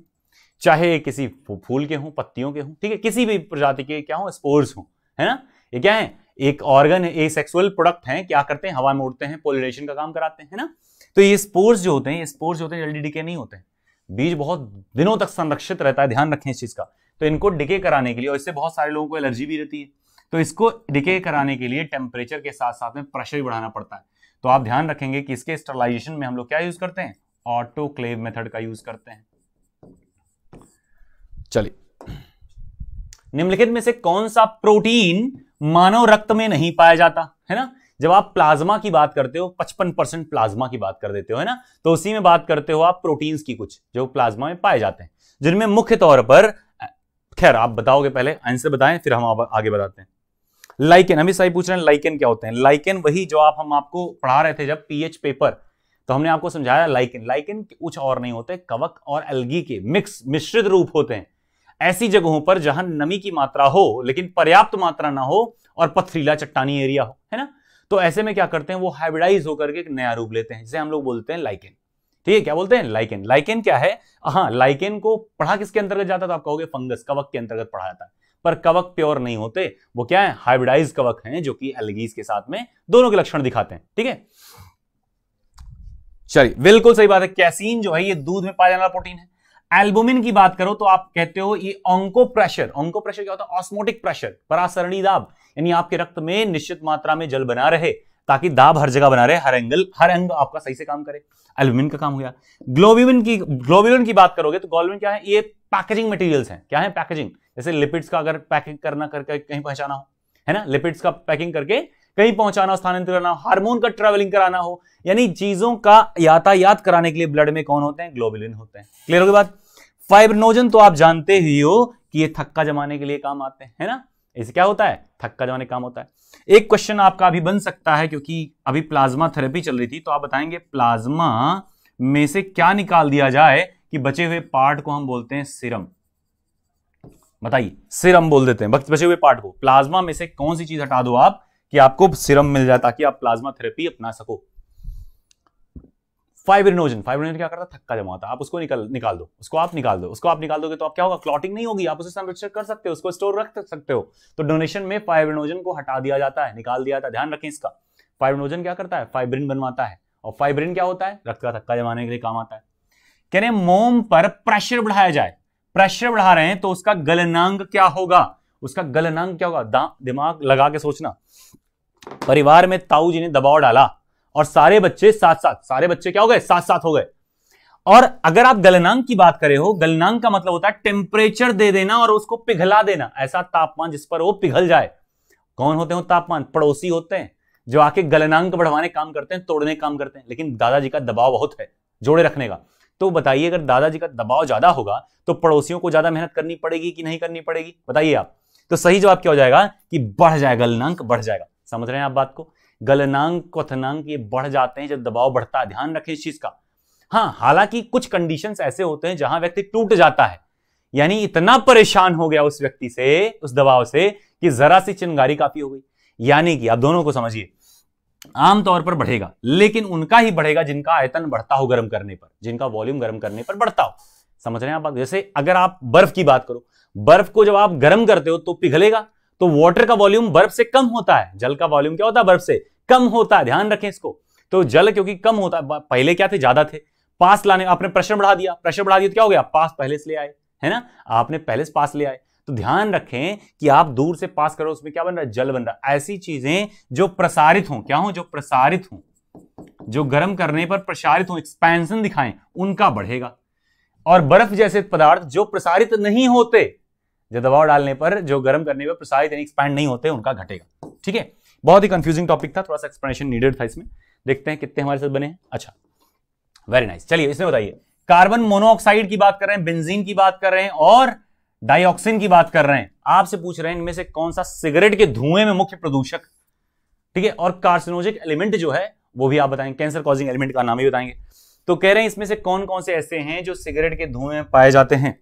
चाहे किसी फूल के हों पत्तियों के हों ठीक है किसी भी प्रजाति के क्या हों स्पोर्स हों है ना ये क्या है एक ऑर्गन ए सेक्सुअल प्रोडक्ट है क्या करते हैं हवा में उड़ते हैं पोलिनेशन का काम कराते हैं ना तो ये स्पोर्स जो होते हैं ये स्पोर्स जो होते हैं जल्दी डिके नहीं होते हैं बीज बहुत दिनों तक संरक्षित रहता है ध्यान रखें इस चीज़ का तो इनको डिके कराने के लिए और इससे बहुत सारे लोगों को एलर्जी भी रहती है तो इसको डिके कराने के लिए टेम्परेचर के साथ साथ में प्रेशर भी बढ़ाना पड़ता है तो आप ध्यान रखेंगे कि इसके स्टरलाइजेशन में हम लोग क्या यूज करते हैं ऑटोक्लेव मेथड का यूज करते हैं चलिए निम्नलिखित में से कौन सा प्रोटीन मानव रक्त में नहीं पाया जाता है ना जब आप प्लाज्मा की बात करते हो 55 परसेंट प्लाज्मा की बात कर देते हो है ना तो उसी में बात करते हो आप प्रोटीन्स की कुछ जो प्लाज्मा में पाए जाते हैं जिनमें मुख्य तौर पर खैर आप बताओगे पहले आंसर बताएं फिर हम आगे बताते हैं लाइकेन अभी सही पूछ रहे हैं लाइकेन क्या होते हैं लाइकेन वही जो आप हम आपको पढ़ा रहे थे जब पीएच पेपर तो हमने आपको समझाया लाइकेन लाइकेन कुछ और नहीं होते कवक और एल्गी के मिक्स मिश्रित रूप होते हैं ऐसी जगहों पर जहां नमी की मात्रा हो लेकिन पर्याप्त मात्रा ना हो और पथरीला चट्टानी एरिया हो है ना तो ऐसे में क्या करते हैं वो हाइब्रिडाइज होकर के एक नया रूप लेते हैं जिसे हम लोग बोलते हैं लाइकेन ठीक है क्या बोलते हैं लाइकेन लाइकेन क्या है हाँ लाइकेन को पढ़ा किसके अंतर्गत जाता था आप कहोगे फंगस कवक के अंतर्गत पढ़ा जाता है पर कवक प्योर नहीं होते वो क्या है हाइब्रिडाइज कवक हैं जो कि एलगीज के साथ में दोनों के लक्षण दिखाते हैं ठीक है चलिए बिल्कुल सही बात है कैसीन जो है ये दूध में पाया जाने वाला प्रोटीन है एल्बुमिन की बात करो तो आप कहते हो ये ऑंको प्रेशर ऑंको प्रेशर क्या होता है ऑस्मोटिक प्रेशर परासरणी दाब यानी आपके रक्त में निश्चित मात्रा में जल बना रहे ताकि दाब हर जगह बना रहे हर एंगल हर अंग आपका सही से काम करे एल्यूमिन का काम हो गया ग्लोबिन की ग्लोबिन की बात करोगे तो ग्लोबिन क्या है ये पैकेजिंग मटेरियल्स हैं क्या है पैकेजिंग जैसे लिपिड्स का अगर पैकिंग करना करके कहीं पहुंचाना हो है ना लिपिड्स का पैकिंग करके कहीं पहुंचाना स्थानांतरित करना हार्मोन का ट्रेवलिंग कराना हो यानी चीजों का यातायात कराने के लिए ब्लड में कौन होते हैं ग्लोबिलिन होते हैं क्लियर होगी बात फाइब्रोजन तो आप जानते ही हो कि ये थक्का जमाने के लिए काम आते हैं है ना इसे क्या होता है थक्का जमाने काम होता है एक क्वेश्चन आपका अभी बन सकता है क्योंकि अभी प्लाज्मा थेरेपी चल रही थी तो आप बताएंगे प्लाज्मा में से क्या निकाल दिया जाए कि बचे हुए पार्ट को हम बोलते हैं सिरम बताइए सिरम बोल देते हैं बचे हुए पार्ट को प्लाज्मा में से कौन सी चीज हटा दो आप कि आपको सिरम मिल जाए ताकि आप प्लाज्मा थेरेपी अपना सको फाइब्रिनोजन फाइब्रिनोजन क्या करता है थक्का जमाता है आप उसको निकाल निकाल दो उसको आप निकाल दो उसको आप निकाल दोगे तो आप क्या होगा क्लॉटिंग नहीं होगी आप उसे संरक्षण कर सकते हो उसको स्टोर रख सकते हो तो डोनेशन में फाइब्रिनोजन को हटा दिया जाता है निकाल दिया जाता है ध्यान रखें इसका फाइब्रिनोजन क्या करता है फाइब्रिन बनवाता है और फाइब्रिन क्या होता है रक्त का थक्का जमाने के लिए काम आता है कह रहे मोम पर प्रेशर बढ़ाया जाए प्रेशर बढ़ा रहे हैं तो उसका गलनांग क्या होगा उसका गलनांग क्या होगा दिमाग लगा के सोचना परिवार में ताऊ जी ने दबाव डाला और सारे बच्चे साथ साथ सारे बच्चे क्या हो गए साथ साथ हो गए और अगर आप गलनांक की बात करें हो गलनांक का मतलब होता है टेम्परेचर दे देना और उसको पिघला देना ऐसा तापमान जिस पर वो पिघल जाए कौन होते हैं तापमान पड़ोसी होते हैं जो आके गलनांक बढ़वाने काम करते हैं तोड़ने काम करते हैं लेकिन दादाजी का दबाव बहुत है जोड़े रखने का तो बताइए अगर दादाजी का दबाव ज्यादा होगा तो पड़ोसियों को ज्यादा मेहनत करनी पड़ेगी कि नहीं करनी पड़ेगी बताइए आप तो सही जवाब क्या हो जाएगा कि बढ़ जाएगा गलनांक बढ़ जाएगा समझ रहे हैं आप बात को गलनांग क्वथनांक ये बढ़ जाते हैं जब दबाव बढ़ता है ध्यान रखें इस चीज का हाँ हालांकि कुछ कंडीशंस ऐसे होते हैं जहां व्यक्ति टूट जाता है यानी इतना परेशान हो गया उस व्यक्ति से उस दबाव से कि जरा सी चिंगारी काफी हो गई यानी कि आप दोनों को समझिए आमतौर पर बढ़ेगा लेकिन उनका ही बढ़ेगा जिनका आयतन बढ़ता हो गर्म करने पर जिनका वॉल्यूम गर्म करने पर बढ़ता हो समझ रहे हैं आप जैसे अगर आप बर्फ की बात करो बर्फ को जब आप गर्म करते हो तो पिघलेगा तो वाटर का वॉल्यूम बर्फ से कम होता है जल का वॉल्यूम क्या होता है बर्फ से कम होता है ध्यान रखें इसको तो जल क्योंकि कम होता है पहले क्या थे ज्यादा थे पास लाने आपने प्रेशर बढ़ा दिया प्रेशर बढ़ा दिया तो क्या हो गया पास पहले से ले आए है ना आपने पहले से पास ले आए तो ध्यान रखें कि आप दूर से पास करो उसमें क्या बन रहा है जल बन रहा है ऐसी चीजें जो प्रसारित हो क्या हो जो प्रसारित हो जो गर्म करने पर प्रसारित हो एक्सपेंशन दिखाएं उनका बढ़ेगा और बर्फ जैसे पदार्थ जो प्रसारित नहीं होते जो दबाव डालने पर जो गर्म करने पर प्रसारित यानी एक्सपैंड नहीं होते उनका घटेगा ठीक है बहुत ही कंफ्यूजिंग टॉपिक था थोड़ा सा एक्सप्लेनेशन नीडेड था इसमें देखते हैं कितने हमारे साथ बने हैं अच्छा वेरी नाइस चलिए इसमें बताइए कार्बन मोनोऑक्साइड की बात कर रहे हैं बेंजीन की बात कर रहे हैं और डाइऑक्सिन की बात कर रहे हैं आपसे पूछ रहे हैं इनमें से कौन सा सिगरेट के धुएं में मुख्य प्रदूषक ठीक है और कार्सिनोजिक एलिमेंट जो है वो भी आप बताएंगे कैंसर कॉजिंग एलिमेंट का नाम ही बताएंगे तो कह रहे हैं इसमें से कौन कौन से ऐसे हैं जो सिगरेट के धुएं में पाए जाते हैं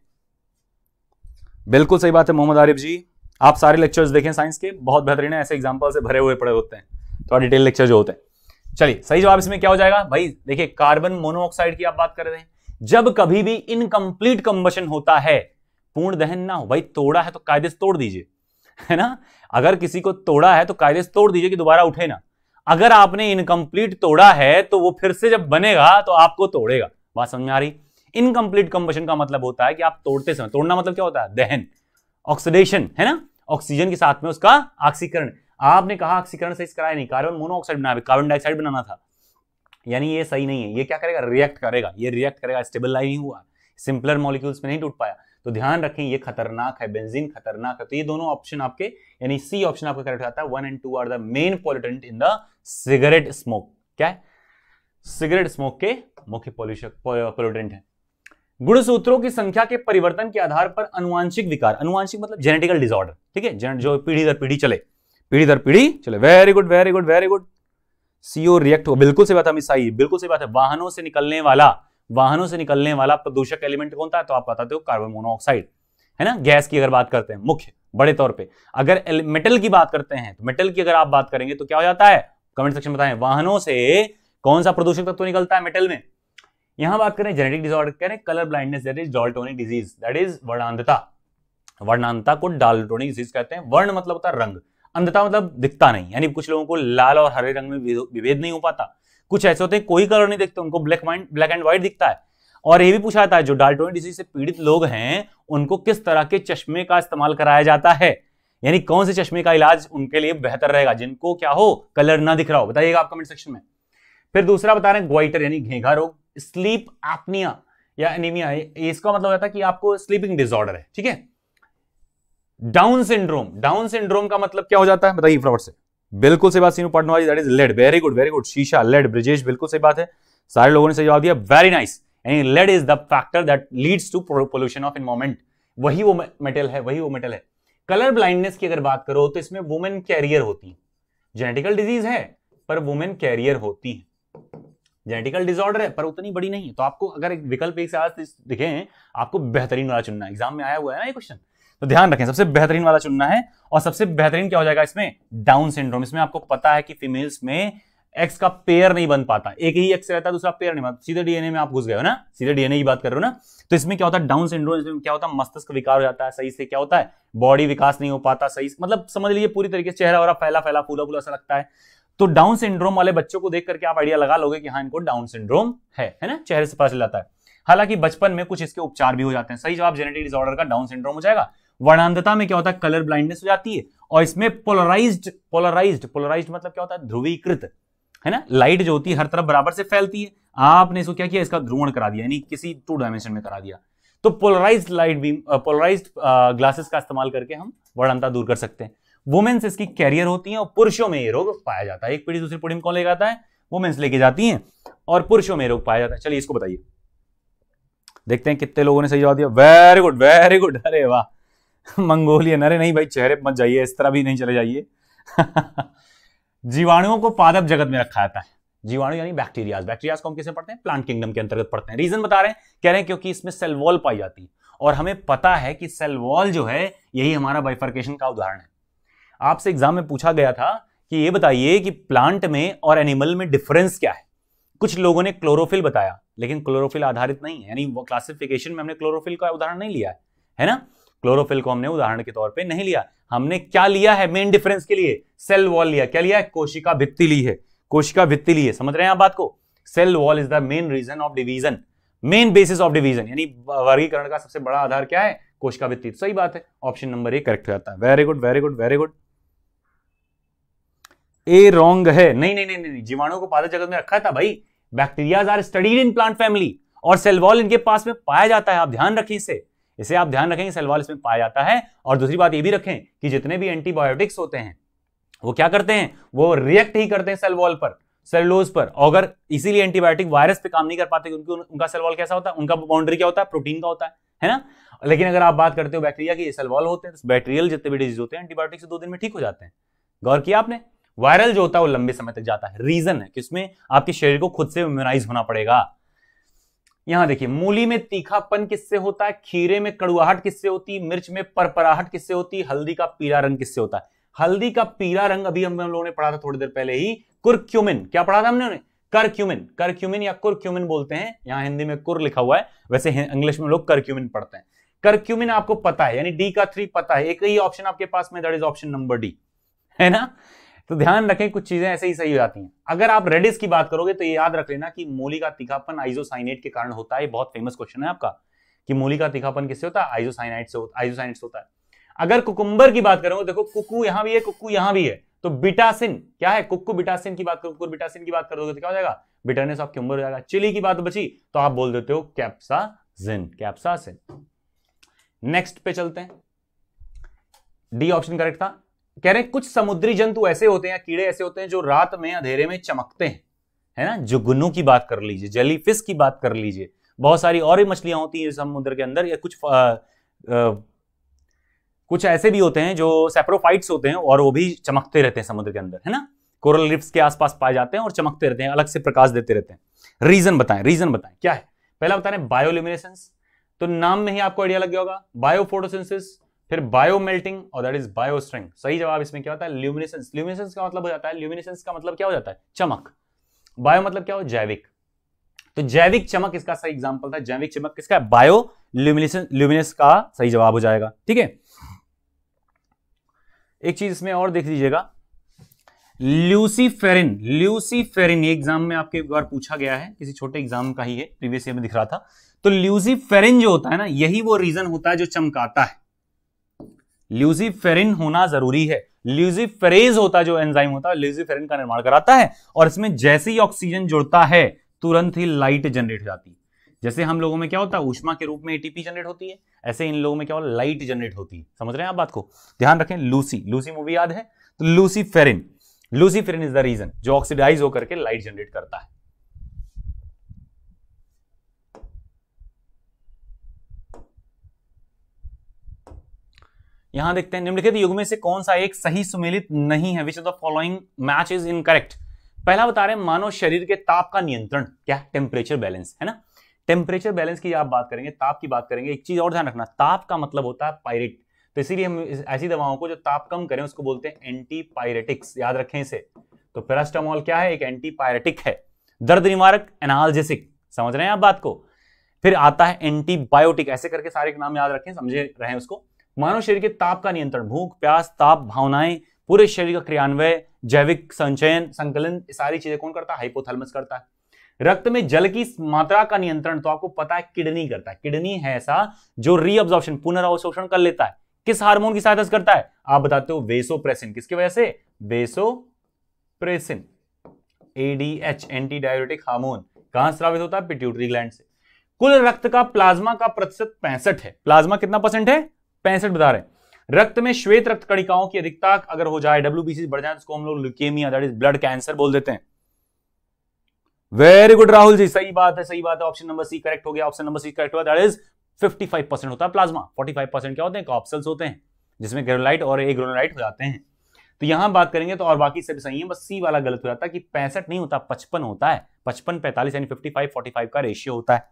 बिल्कुल सही बात है मोहम्मद आरिफ जी आप सारे लेक्चर्स देखें साइंस के बहुत बेहतरीन है ऐसे एग्जाम्पल से भरे हुए पड़े होते हैं थोड़ा डिटेल लेक्चर जो होते हैं चलिए सही जवाब इसमें क्या हो जाएगा भाई देखिए कार्बन मोनोऑक्साइड की आप बात कर रहे हैं जब कभी भी इनकम्प्लीट कंबशन होता है पूर्ण दहन ना हो भाई तोड़ा है तो कायदे से तोड़ दीजिए है ना अगर किसी को तोड़ा है तो कायदे से तोड़ दीजिए कि दोबारा उठे ना अगर आपने इनकम्प्लीट तोड़ा है तो वो फिर से जब बनेगा तो आपको तोड़ेगा बात समझ में आ रही इनकम्प्लीट कंबशन का मतलब होता है कि आप तोड़ते समय तोड़ना मतलब क्या होता है दहन ऑक्सीडेशन है ना ऑक्सीजन के साथ में उसका ऑक्सीकरण आपने कहा ऑक्सीकरण सही कराया नहीं कार्बन मोनोऑक्साइड बनाया कार्बन डाइऑक्साइड बनाना था यानी ये सही नहीं है ये क्या करेगा रिएक्ट करेगा ये रिएक्ट करेगा स्टेबल नहीं हुआ सिंपलर मॉलिक्यूल्स में नहीं टूट पाया तो ध्यान रखें ये खतरनाक है बेंजीन खतरनाक है तो ये दोनों ऑप्शन आपके यानी सी ऑप्शन आपका करेक्ट आता है one and two are the main pollutant in the cigarette smoke क्या है सिगरेट स्मोक के मुख्य पॉल्यूशन पॉल्यूटेंट है गुणसूत्रों की संख्या के परिवर्तन के आधार पर अनुवांशिक विकार अनुवांशिक मतलब जेनेटिकल डिसऑर्डर ठीक है जो पीढ़ी दर पीढ़ी चले पीढ़ी दर पीढ़ी चले very good very good very good CO react हो बिल्कुल से बात है मिसाई बिल्कुल सही बात है वाहनों से निकलने वाला वाहनों से निकलने वाला प्रदूषक एलिमेंट कौन था तो आप बताते हो कार्बन मोनोऑक्साइड है ना गैस की अगर बात करते हैं मुख्य बड़े तौर पे अगर मेटल की बात करते हैं तो मेटल की अगर आप बात करेंगे तो क्या हो जाता है कमेंट सेक्शन बताएं वाहनों से कौन सा प्रदूषक तत्व तो निकलता है मेटल में यहां बात करें जेनेटिक डिसऑर्डर कह रहे हैं colour blindness that is daltonic disease that is वर्णांधता वर्णांधता को डाल्टोनिक डिजीज कहते हैं वर्ण मतलब होता है रंग अंधता मतलब दिखता नहीं यानी कुछ लोगों को लाल और हरे रंग में विभेद नहीं हो पाता कुछ ऐसे होते हैं कोई कलर नहीं दिखते उनको black mind black and white दिखता है और ये भी पूछा जाता है जो डाल्टोनिक डिजीज से पीड़ित लोग हैं उनको किस तरह के चश्मे का इस्तेमाल कराया जाता है यानी कौन से चश्मे का इलाज उनके लिए बेहतर रहेगा जिनको क्या हो कलर ना दिख रहा हो बताइएगा आप कमेंट सेक्शन में फिर दूसरा बता रहे हैं ग्वाइटर यानी घेघा रोग स्लीप एपनिया या एनीमिया इसका मतलब होता है कि आपको स्लीपिंग डिसऑर्डर है ठीक है डाउन सिंड्रोम डाउन सिंड्रोम का मतलब क्या हो जाता है बताइए फटाफट से बिल्कुल सही बात सीनू पटनवाजी that is lead very good very good शीशा लेड ब्रिजेश बिल्कुल सही बात है सारे लोगों ने सही जवाब दिया वेरी नाइस यानी lead is the factor that leads to pollution of environment वही वो मेटल है वही वो मेटल है कलर ब्लाइंडनेस की अगर बात करो तो इसमें वुमेन कैरियर होती है जेनेटिकल डिजीज है पर वुमेन कैरियर होती है जेनेटिकल डिसऑर्डर है पर उतनी बड़ी नहीं है तो आपको अगर एक विकल्प एक से आज दिखे आपको बेहतरीन वाला चुनना है एग्जाम में आया हुआ है ना ये क्वेश्चन तो ध्यान रखें सबसे बेहतरीन वाला चुनना है और सबसे बेहतरीन क्या हो जाएगा इसमें डाउन सिंड्रोम इसमें आपको पता है कि फीमेल्स में एक्स का पेयर नहीं बन पाता एक ही एक्स रहता है दूसरा पेयर नहीं बनता सीधे डीएनए में आप घुस गए हो ना सीधे डीएनए की बात कर रहे हो ना तो इसमें क्या होता है डाउन सिंड्रोम इसमें क्या होता है मस्तिष्क विकार हो जाता है सही से क्या होता है बॉडी विकास नहीं हो पाता सही मतलब समझ लीजिए पूरी तरीके से चेहरा वरा फैला फैला फूला फूला सा लगता है तो डाउन सिंड्रोम वाले बच्चों को देख करके आप आइडिया लगा लोगे कि हाँ इनको डाउन सिंड्रोम है है ना चेहरे से पता चल जाता है हालांकि बचपन में कुछ इसके उपचार भी हो जाते हैं सही जवाब जेनेटिक डिसऑर्डर का डाउन सिंड्रोम हो जाएगा वर्णांधता में क्या होता है कलर ब्लाइंडनेस हो जाती है और इसमें पोलराइज पोलराइज पोलराइज मतलब क्या होता है ध्रुवीकृत है ना लाइट जो होती है हर तरफ बराबर से फैलती है आपने इसको क्या किया इसका ध्रुवण करा दिया यानी किसी टू डायमेंशन में करा दिया तो polarize light beam polarize glasses का इस्तेमाल करके हम वर्णता दूर कर सकते हैं वुमेन्स इसकी कैरियर होती है और पुरुषों में ये रोग पाया जाता है एक पीढ़ी दूसरी पीढ़ी में कौन ले जाता है वुमेन्स लेके जाती है और पुरुषों में रोग पाया जाता है चलिए इसको बताइए देखते हैं कितने लोगों ने सही जवाब दिया वेरी गुड वेरी गुड अरे वाह मंगोलियन अरे नहीं भाई चेहरे मत जाइए इस तरह भी नहीं चले जाइए जीवाणुओं को पादप जगत में रखा जाता है जीवाणु यानी बैक्टीरियाज बैक्टीरियाज को हम किसे पढ़ते हैं प्लांट किंगडम के अंतर्गत पढ़ते हैं रीजन बता रहे हैं कह रहे हैं क्योंकि इसमें सेल वॉल पाई जाती है और हमें पता है कि सेल वॉल जो है यही हमारा बाइफर्केशन का उदाहरण है आपसे एग्जाम में पूछा गया था कि ये बताइए कि प्लांट में और एनिमल में डिफरेंस क्या है कुछ लोगों ने क्लोरोफिल बताया लेकिन क्लोरोफिल आधारित नहीं है यानी वो क्लासिफिकेशन में हमने क्लोरोफिल का उदाहरण नहीं लिया है है ना क्लोरोफिल को हमने उदाहरण के तौर पे नहीं लिया हमने क्या लिया है मेन डिफरेंस के लिए सेल वॉल लिया क्या लिया है कोशिका भित्ति ली है कोशिका भित्ति ली है समझ रहे हैं आप बात को cell wall is the main reason of division main basis of division यानी वर्गीकरण का सबसे बड़ा आधार क्या है कोशिका भित्ति तो सही बात है ऑप्शन नंबर ए करेक्ट हो जाता है very good very good very good A wrong है नहीं नहीं नहीं नहीं जीवाणु को पादप जगत में रखा था भाई bacterias are studied in plant family और सेलवॉल इनके पास में पाया जाता है आप ध्यान रखें इसे इसे आप ध्यान रखें सेलवॉल इसमें पाया जाता है और दूसरी बात ये भी रखें कि जितने भी एंटीबायोटिक्स होते हैं वो क्या करते हैं वो रिएक्ट ही करते हैं सेलवॉल पर सेलोज पर अगर इसीलिए एंटीबायोटिक वायरस पे काम नहीं कर पाते क्योंकि उन, उनका सेलवॉल कैसा होता है उनका बाउंड्री क्या होता है प्रोटीन का होता है है ना लेकिन अगर आप बात करते हो बैक्टीरिया की सेलवॉल होते हैं तो बैक्टीरियल जितने भी डिजीज होते हैं एंटीबायोटिक से दो दिन में ठीक हो जाते हैं गौर किया आपने वायरल जो होता है वो लंबे समय तक जाता है रीजन है कि उसमें आपके शरीर को खुद से इम्यूनाइज होना पड़ेगा यहां देखिए मूली में तीखापन किससे होता है खीरे में कड़ुआहट किससे होती है मिर्च में परपराहट किससे होती है हल्दी का पीला रंग किससे होता है हल्दी का पीला रंग अभी हम लोगों ने पढ़ा था थोड़ी देर पहले ही कुरक्यूमिन क्या पढ़ा था हमने करक्यूमिन करक्यूमिन या कुरक्यूमिन बोलते हैं यहां हिंदी में कुर लिखा हुआ है वैसे इंग्लिश में लोग करक्यूमिन पढ़ते हैं करक्यूमिन आपको पता है यानी डी का थ्री पता है एक ही ऑप्शन आपके पास में that is option number D है ना तो ध्यान रखें कुछ चीजें ऐसे ही सही हो जाती हैं अगर आप रेडिस की बात करोगे तो ये याद रख लेना कि मूली का तिखापन आइजोसाइनेट के कारण होता है बहुत फेमस क्वेश्चन है आपका कि मूली का तिखापन किससे होता है आइजोसाइनाइट से आइजोसाइनेट से होता है अगर कुकुम्बर की बात करोगे देखो कुकू यहां भी है कुकू यहां भी है तो बिटासिन क्या है कुकू बिटासिन की बात करो बिटासिन की बात करोगे तो क्या हो जाएगा बिटरनेस ऑफ क्यूम्बर हो जाएगा चिली की बात बची तो आप बोल देते हो कैप्साजिन कैप्सासिन नेक्स्ट पे चलते हैं डी ऑप्शन करेक्ट था कह रहे हैं कुछ समुद्री जंतु ऐसे होते हैं कीड़े ऐसे होते हैं जो रात में अंधेरे में चमकते हैं है ना जुगनू की बात कर लीजिए जली फिश की बात कर लीजिए बहुत सारी और मछलियां होती हैं समुद्र के अंदर या कुछ आ, आ, कुछ ऐसे भी होते हैं जो सेप्रोफाइट्स होते हैं और वो भी चमकते रहते हैं समुद्र के अंदर है ना कोरल रिफ्स के आसपास पाए जाते हैं और चमकते रहते हैं अलग से प्रकाश देते रहते हैं रीजन बताएं रीजन बताएं क्या है पहला बता रहे बायोलिमिनेशन तो नाम में ही आपको आइडिया लग गया होगा बायो फिर बायो मेल्टिंग और दैट इज बायो बायोस्ट्रिंग सही जवाब इसमें क्या होता है ल्यूमिनेसेंस ल्यूमिनेसेंस का मतलब हो जाता है ल्यूमिनेसेंस का मतलब क्या हो जाता है चमक बायो मतलब क्या हो जैविक तो जैविक चमक इसका सही एग्जाम्पल था जैविक चमक किसका है बायो ल्यूमिनेशन ल्यूमिनेस का सही जवाब हो जाएगा ठीक है एक चीज इसमें और देख लीजिएगा ल्यूसीफेरिन ल्यूसीफेरिन एग्जाम में आपके एक बार पूछा गया है किसी छोटे एग्जाम का ही है प्रीवियस ईयर में दिख रहा था तो ल्यूसीफेरिन जो होता है ना यही वो रीजन होता है जो चमकाता है ल्यूजीफेरिन होना जरूरी है ल्यूजीफेरेज होता जो एंजाइम होता है ल्यूजीफेरिन का निर्माण कराता है और इसमें जैसे ही ऑक्सीजन जुड़ता है तुरंत ही लाइट जनरेट हो जाती है जैसे हम लोगों में क्या होता है ऊष्मा के रूप में एटीपी जनरेट होती है ऐसे इन लोगों में क्या होता है लाइट जनरेट होती है समझ रहे हैं आप बात को ध्यान रखें लूसी लूसी मूवी याद है तो luciferin luciferin is the reason जो ऑक्सीडाइज होकर के लाइट जनरेट करता है यहां देखते हैं निम्नलिखित युग में से कौन सा एक सही सुमेलित नहीं है which of the following match is incorrect पहला बता रहे हैं मानव शरीर के ताप का नियंत्रण क्या टेम्परेचर बैलेंस है ना टेम्परेचर बैलेंस की आप बात करेंगे ताप की बात करेंगे एक चीज और ध्यान रखना ताप का मतलब होता है पायरेट तो इसीलिए हम ऐसी दवाओं को जो ताप कम करें उसको बोलते हैं एंटी पायरेटिक्स याद रखें इसे तो पेरास्टामोल क्या है एक एंटी पायरेटिक है दर्द निवारक एनाल्जेसिक समझ रहे हैं आप बात को फिर आता है एंटीबायोटिक ऐसे करके सारे नाम याद रखें समझे रहे उसको मानव शरीर के ताप का नियंत्रण भूख प्यास ताप भावनाएं पूरे शरीर का क्रियान्वय जैविक संचयन संकलन सारी चीजें कौन करता है हाइपोथलमस करता है रक्त में जल की मात्रा का नियंत्रण तो आपको पता है किडनी करता है किडनी है ऐसा जो रीअब्जॉर्प्शन पुनर्वशोषण कर लेता है किस हार्मोन की सहायता करता है आप बताते हो वेसोप्रेसिन किसकी वजह से vasopressin ADH anti diabetic hormone कहां स्रावित होता है पिट्यूटरी ग्लैंड से कुल रक्त का प्लाज्मा का प्रतिशत पैंसठ है प्लाज्मा कितना परसेंट है पैंसठ बता रहे रक्त में श्वेत रक्त कणिकाओं की अधिकता अगर हो जाए डब्ल्यू बढ़ जाए तो उसको हम लोग leukaemia that is blood cancer बोल देते हैं वेरी गुड राहुल जी सही बात है सही बात है ऑप्शन नंबर सी करेक्ट हो गया ऑप्शन नंबर सी करेक्ट हुआ दैट इज 55 परसेंट होता है प्लाज्मा 45 परसेंट क्या होते हैं कॉप्सल्स होते हैं जिसमें ग्रेनोलाइट और ए ग्रेनोलाइट हो जाते हैं तो यहां बात करेंगे तो और बाकी सब सही है बस सी वाला गलत हो जाता है कि पैंसठ नहीं होता पचपन होता है पचपन पैंतालीस यानी फिफ्टी फाइव का रेशियो होता है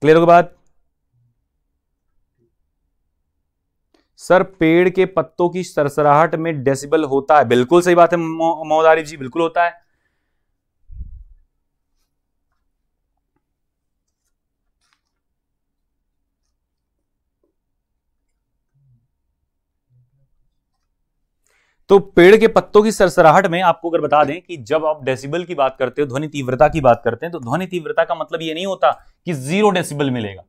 क्लियर होगा बात सर पेड़ के पत्तों की सरसराहट में डेसिबल होता है बिल्कुल सही बात है आरिफ जी बिल्कुल होता है तो पेड़ के पत्तों की सरसराहट में आपको अगर बता दें कि जब आप डेसिबल की बात करते हो ध्वनि तीव्रता की बात करते हैं तो ध्वनि तीव्रता का मतलब यह नहीं होता कि जीरो डेसिबल मिलेगा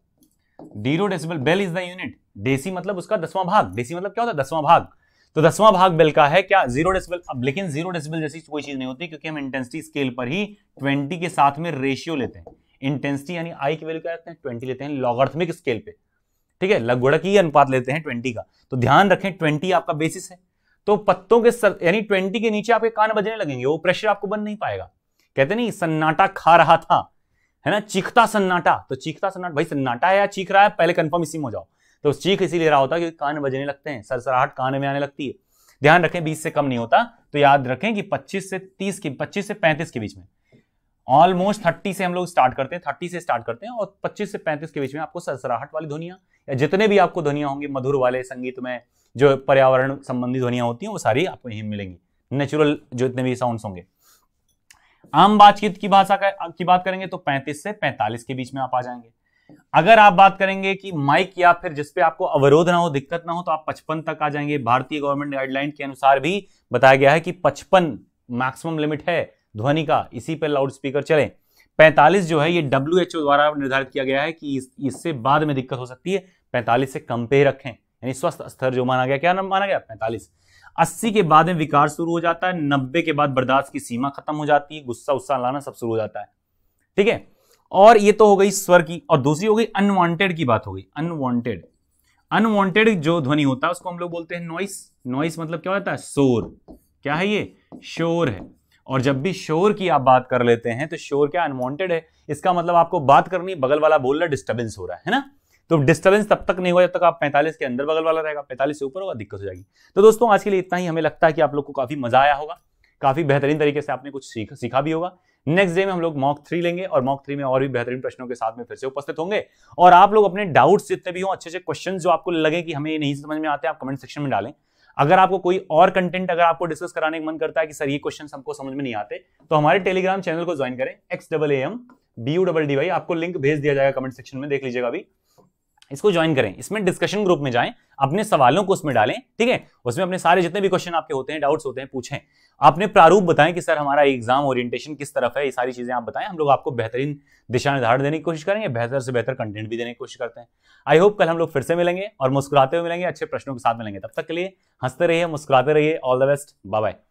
zero decibel bel is the unit deci मतलब उसका दसवां भाग डेसी मतलब क्या होता है दसवां भाग तो दसवां भाग बिल का है क्या जीरो डेसिबल अब लेकिन जीरो डेसिबल जैसी कोई चीज नहीं होती क्योंकि हम इंटेंसिटी स्केल पर ही ट्वेंटी के साथ में रेशियो लेते हैं इंटेंसिटी यानी आई की वैल्यू क्या लेते हैं ट्वेंटी लेते हैं लॉगर्थमिक स्केल पे ठीक है लगभग ही अनुपात लेते हैं ट्वेंटी का तो ध्यान रखें ट्वेंटी आपका बेसिस है तो पत्तों के सर यानी ट्वेंटी के नीचे आपके कान बजने लगेंगे वो प्रेशर आपको बन नहीं पाएगा कहते नहीं सन्नाटा खा रहा था है ना चीखता सन्नाटा तो चीखता सन्नाटा भाई सन्नाटा है या चीख रहा है पहले कंफर्म इसी में हो जाओ तो चीख इसीलिए रहा होता है क्योंकि कान बजने लगते हैं सरसराहट कान में आने लगती है ध्यान रखें बीस से कम नहीं होता तो याद रखें कि पच्चीस से तीस की पच्चीस से पैंतीस के बीच में ऑलमोस्ट थर्टी से हम लोग स्टार्ट करते हैं थर्टी से स्टार्ट करते हैं और पच्चीस से पैंतीस के बीच में आपको सरसराहट वाली ध्वनिया या जितने भी आपको ध्वनिया होंगी मधुर वाले संगीत में जो पर्यावरण संबंधी ध्वनिया होती हैं वो सारी आपको यहीं मिलेंगी नेचुरल जो इतने भी साउंड्स होंगे आम बातचीत की भाषा का की बात करेंगे तो 35 से 45 के बीच में आप आ जाएंगे अगर आप बात करेंगे कि माइक या फिर जिसपे आपको अवरोध ना हो दिक्कत ना हो तो आप 55 तक आ जाएंगे भारतीय गवर्नमेंट गाइडलाइन के अनुसार भी बताया गया है कि 55 मैक्सिमम लिमिट है ध्वनि का इसी पर लाउड स्पीकर चले 45 जो है ये डब्ल्यू द्वारा निर्धारित किया गया है कि इससे बाद में दिक्कत हो सकती है पैंतालीस से कम पे रखें यानी स्वस्थ स्तर जो माना गया क्या नाम माना गया पैंतालीस अस्सी के बाद में विकार शुरू हो जाता है नब्बे के बाद बर्दाश्त की सीमा खत्म हो जाती है गुस्सा उस्सा लाना सब शुरू हो जाता है ठीक है और ये तो हो गई स्वर की और दूसरी हो गई अनवांटेड की बात हो गई अनवांटेड अनवांटेड जो ध्वनि होता है उसको हम लोग बोलते हैं नॉइस नॉइस मतलब क्या होता है शोर क्या है ये शोर है और जब भी शोर की आप बात कर लेते हैं तो शोर क्या अनवांटेड है इसका मतलब आपको बात करनी बगल वाला बोल रहा डिस्टर्बेंस हो रहा है ना तो डिस्टर्बेंस तब तक नहीं होगा जब तक आप 45 के अंदर बगल वाला रहेगा 45 से ऊपर होगा दिक्कत हो जाएगी तो दोस्तों आज के लिए इतना ही हमें लगता है कि आप लोग को काफी मजा आया होगा काफी बेहतरीन तरीके से आपने कुछ सीखा सीखा भी होगा नेक्स्ट डे में हम लोग मॉक थ्री लेंगे और मॉक थ्री में और भी बेहतरीन प्रश्नों के साथ में फिर से उपस्थित होंगे और आप लोग अपने डाउट्स जितने भी हो अच्छे अच्छे क्वेश्चन जो आपको लगे कि हमें नहीं समझ में आते आप कमेंट सेक्शन में डालें अगर आपको कोई और कंटेंट अगर आपको डिस्कस कराने का मन करता है कि सर ये क्वेश्चन हमको समझ में नहीं आते तो हमारे टेलीग्राम चैनल को ज्वाइन करें X double A M B U double D Y आपको लिंक भेज दिया जाएगा कमेंट सेक्शन में देख लीजिएगा अभी इसको ज्वाइन करें इसमें डिस्कशन ग्रुप में जाएं अपने सवालों को उसमें डालें ठीक है उसमें अपने सारे जितने भी क्वेश्चन आपके होते हैं डाउट्स होते हैं पूछें आपने प्रारूप बताएं कि सर हमारा एग्जाम ओरिएंटेशन किस तरफ है ये सारी चीज़ें आप बताएं हम लोग आपको बेहतरीन दिशा निर्धारण देने की कोशिश करेंगे बेहतर से बेहतर कंटेंट भी देने की कोशिश करते हैं आई होप कल हम लोग फिर से मिलेंगे और मुस्कुराते हुए मिलेंगे अच्छे प्रश्नों के साथ मिलेंगे तब तक के लिए हंसते रहिए मुस्कुराते रहिए all the best bye bye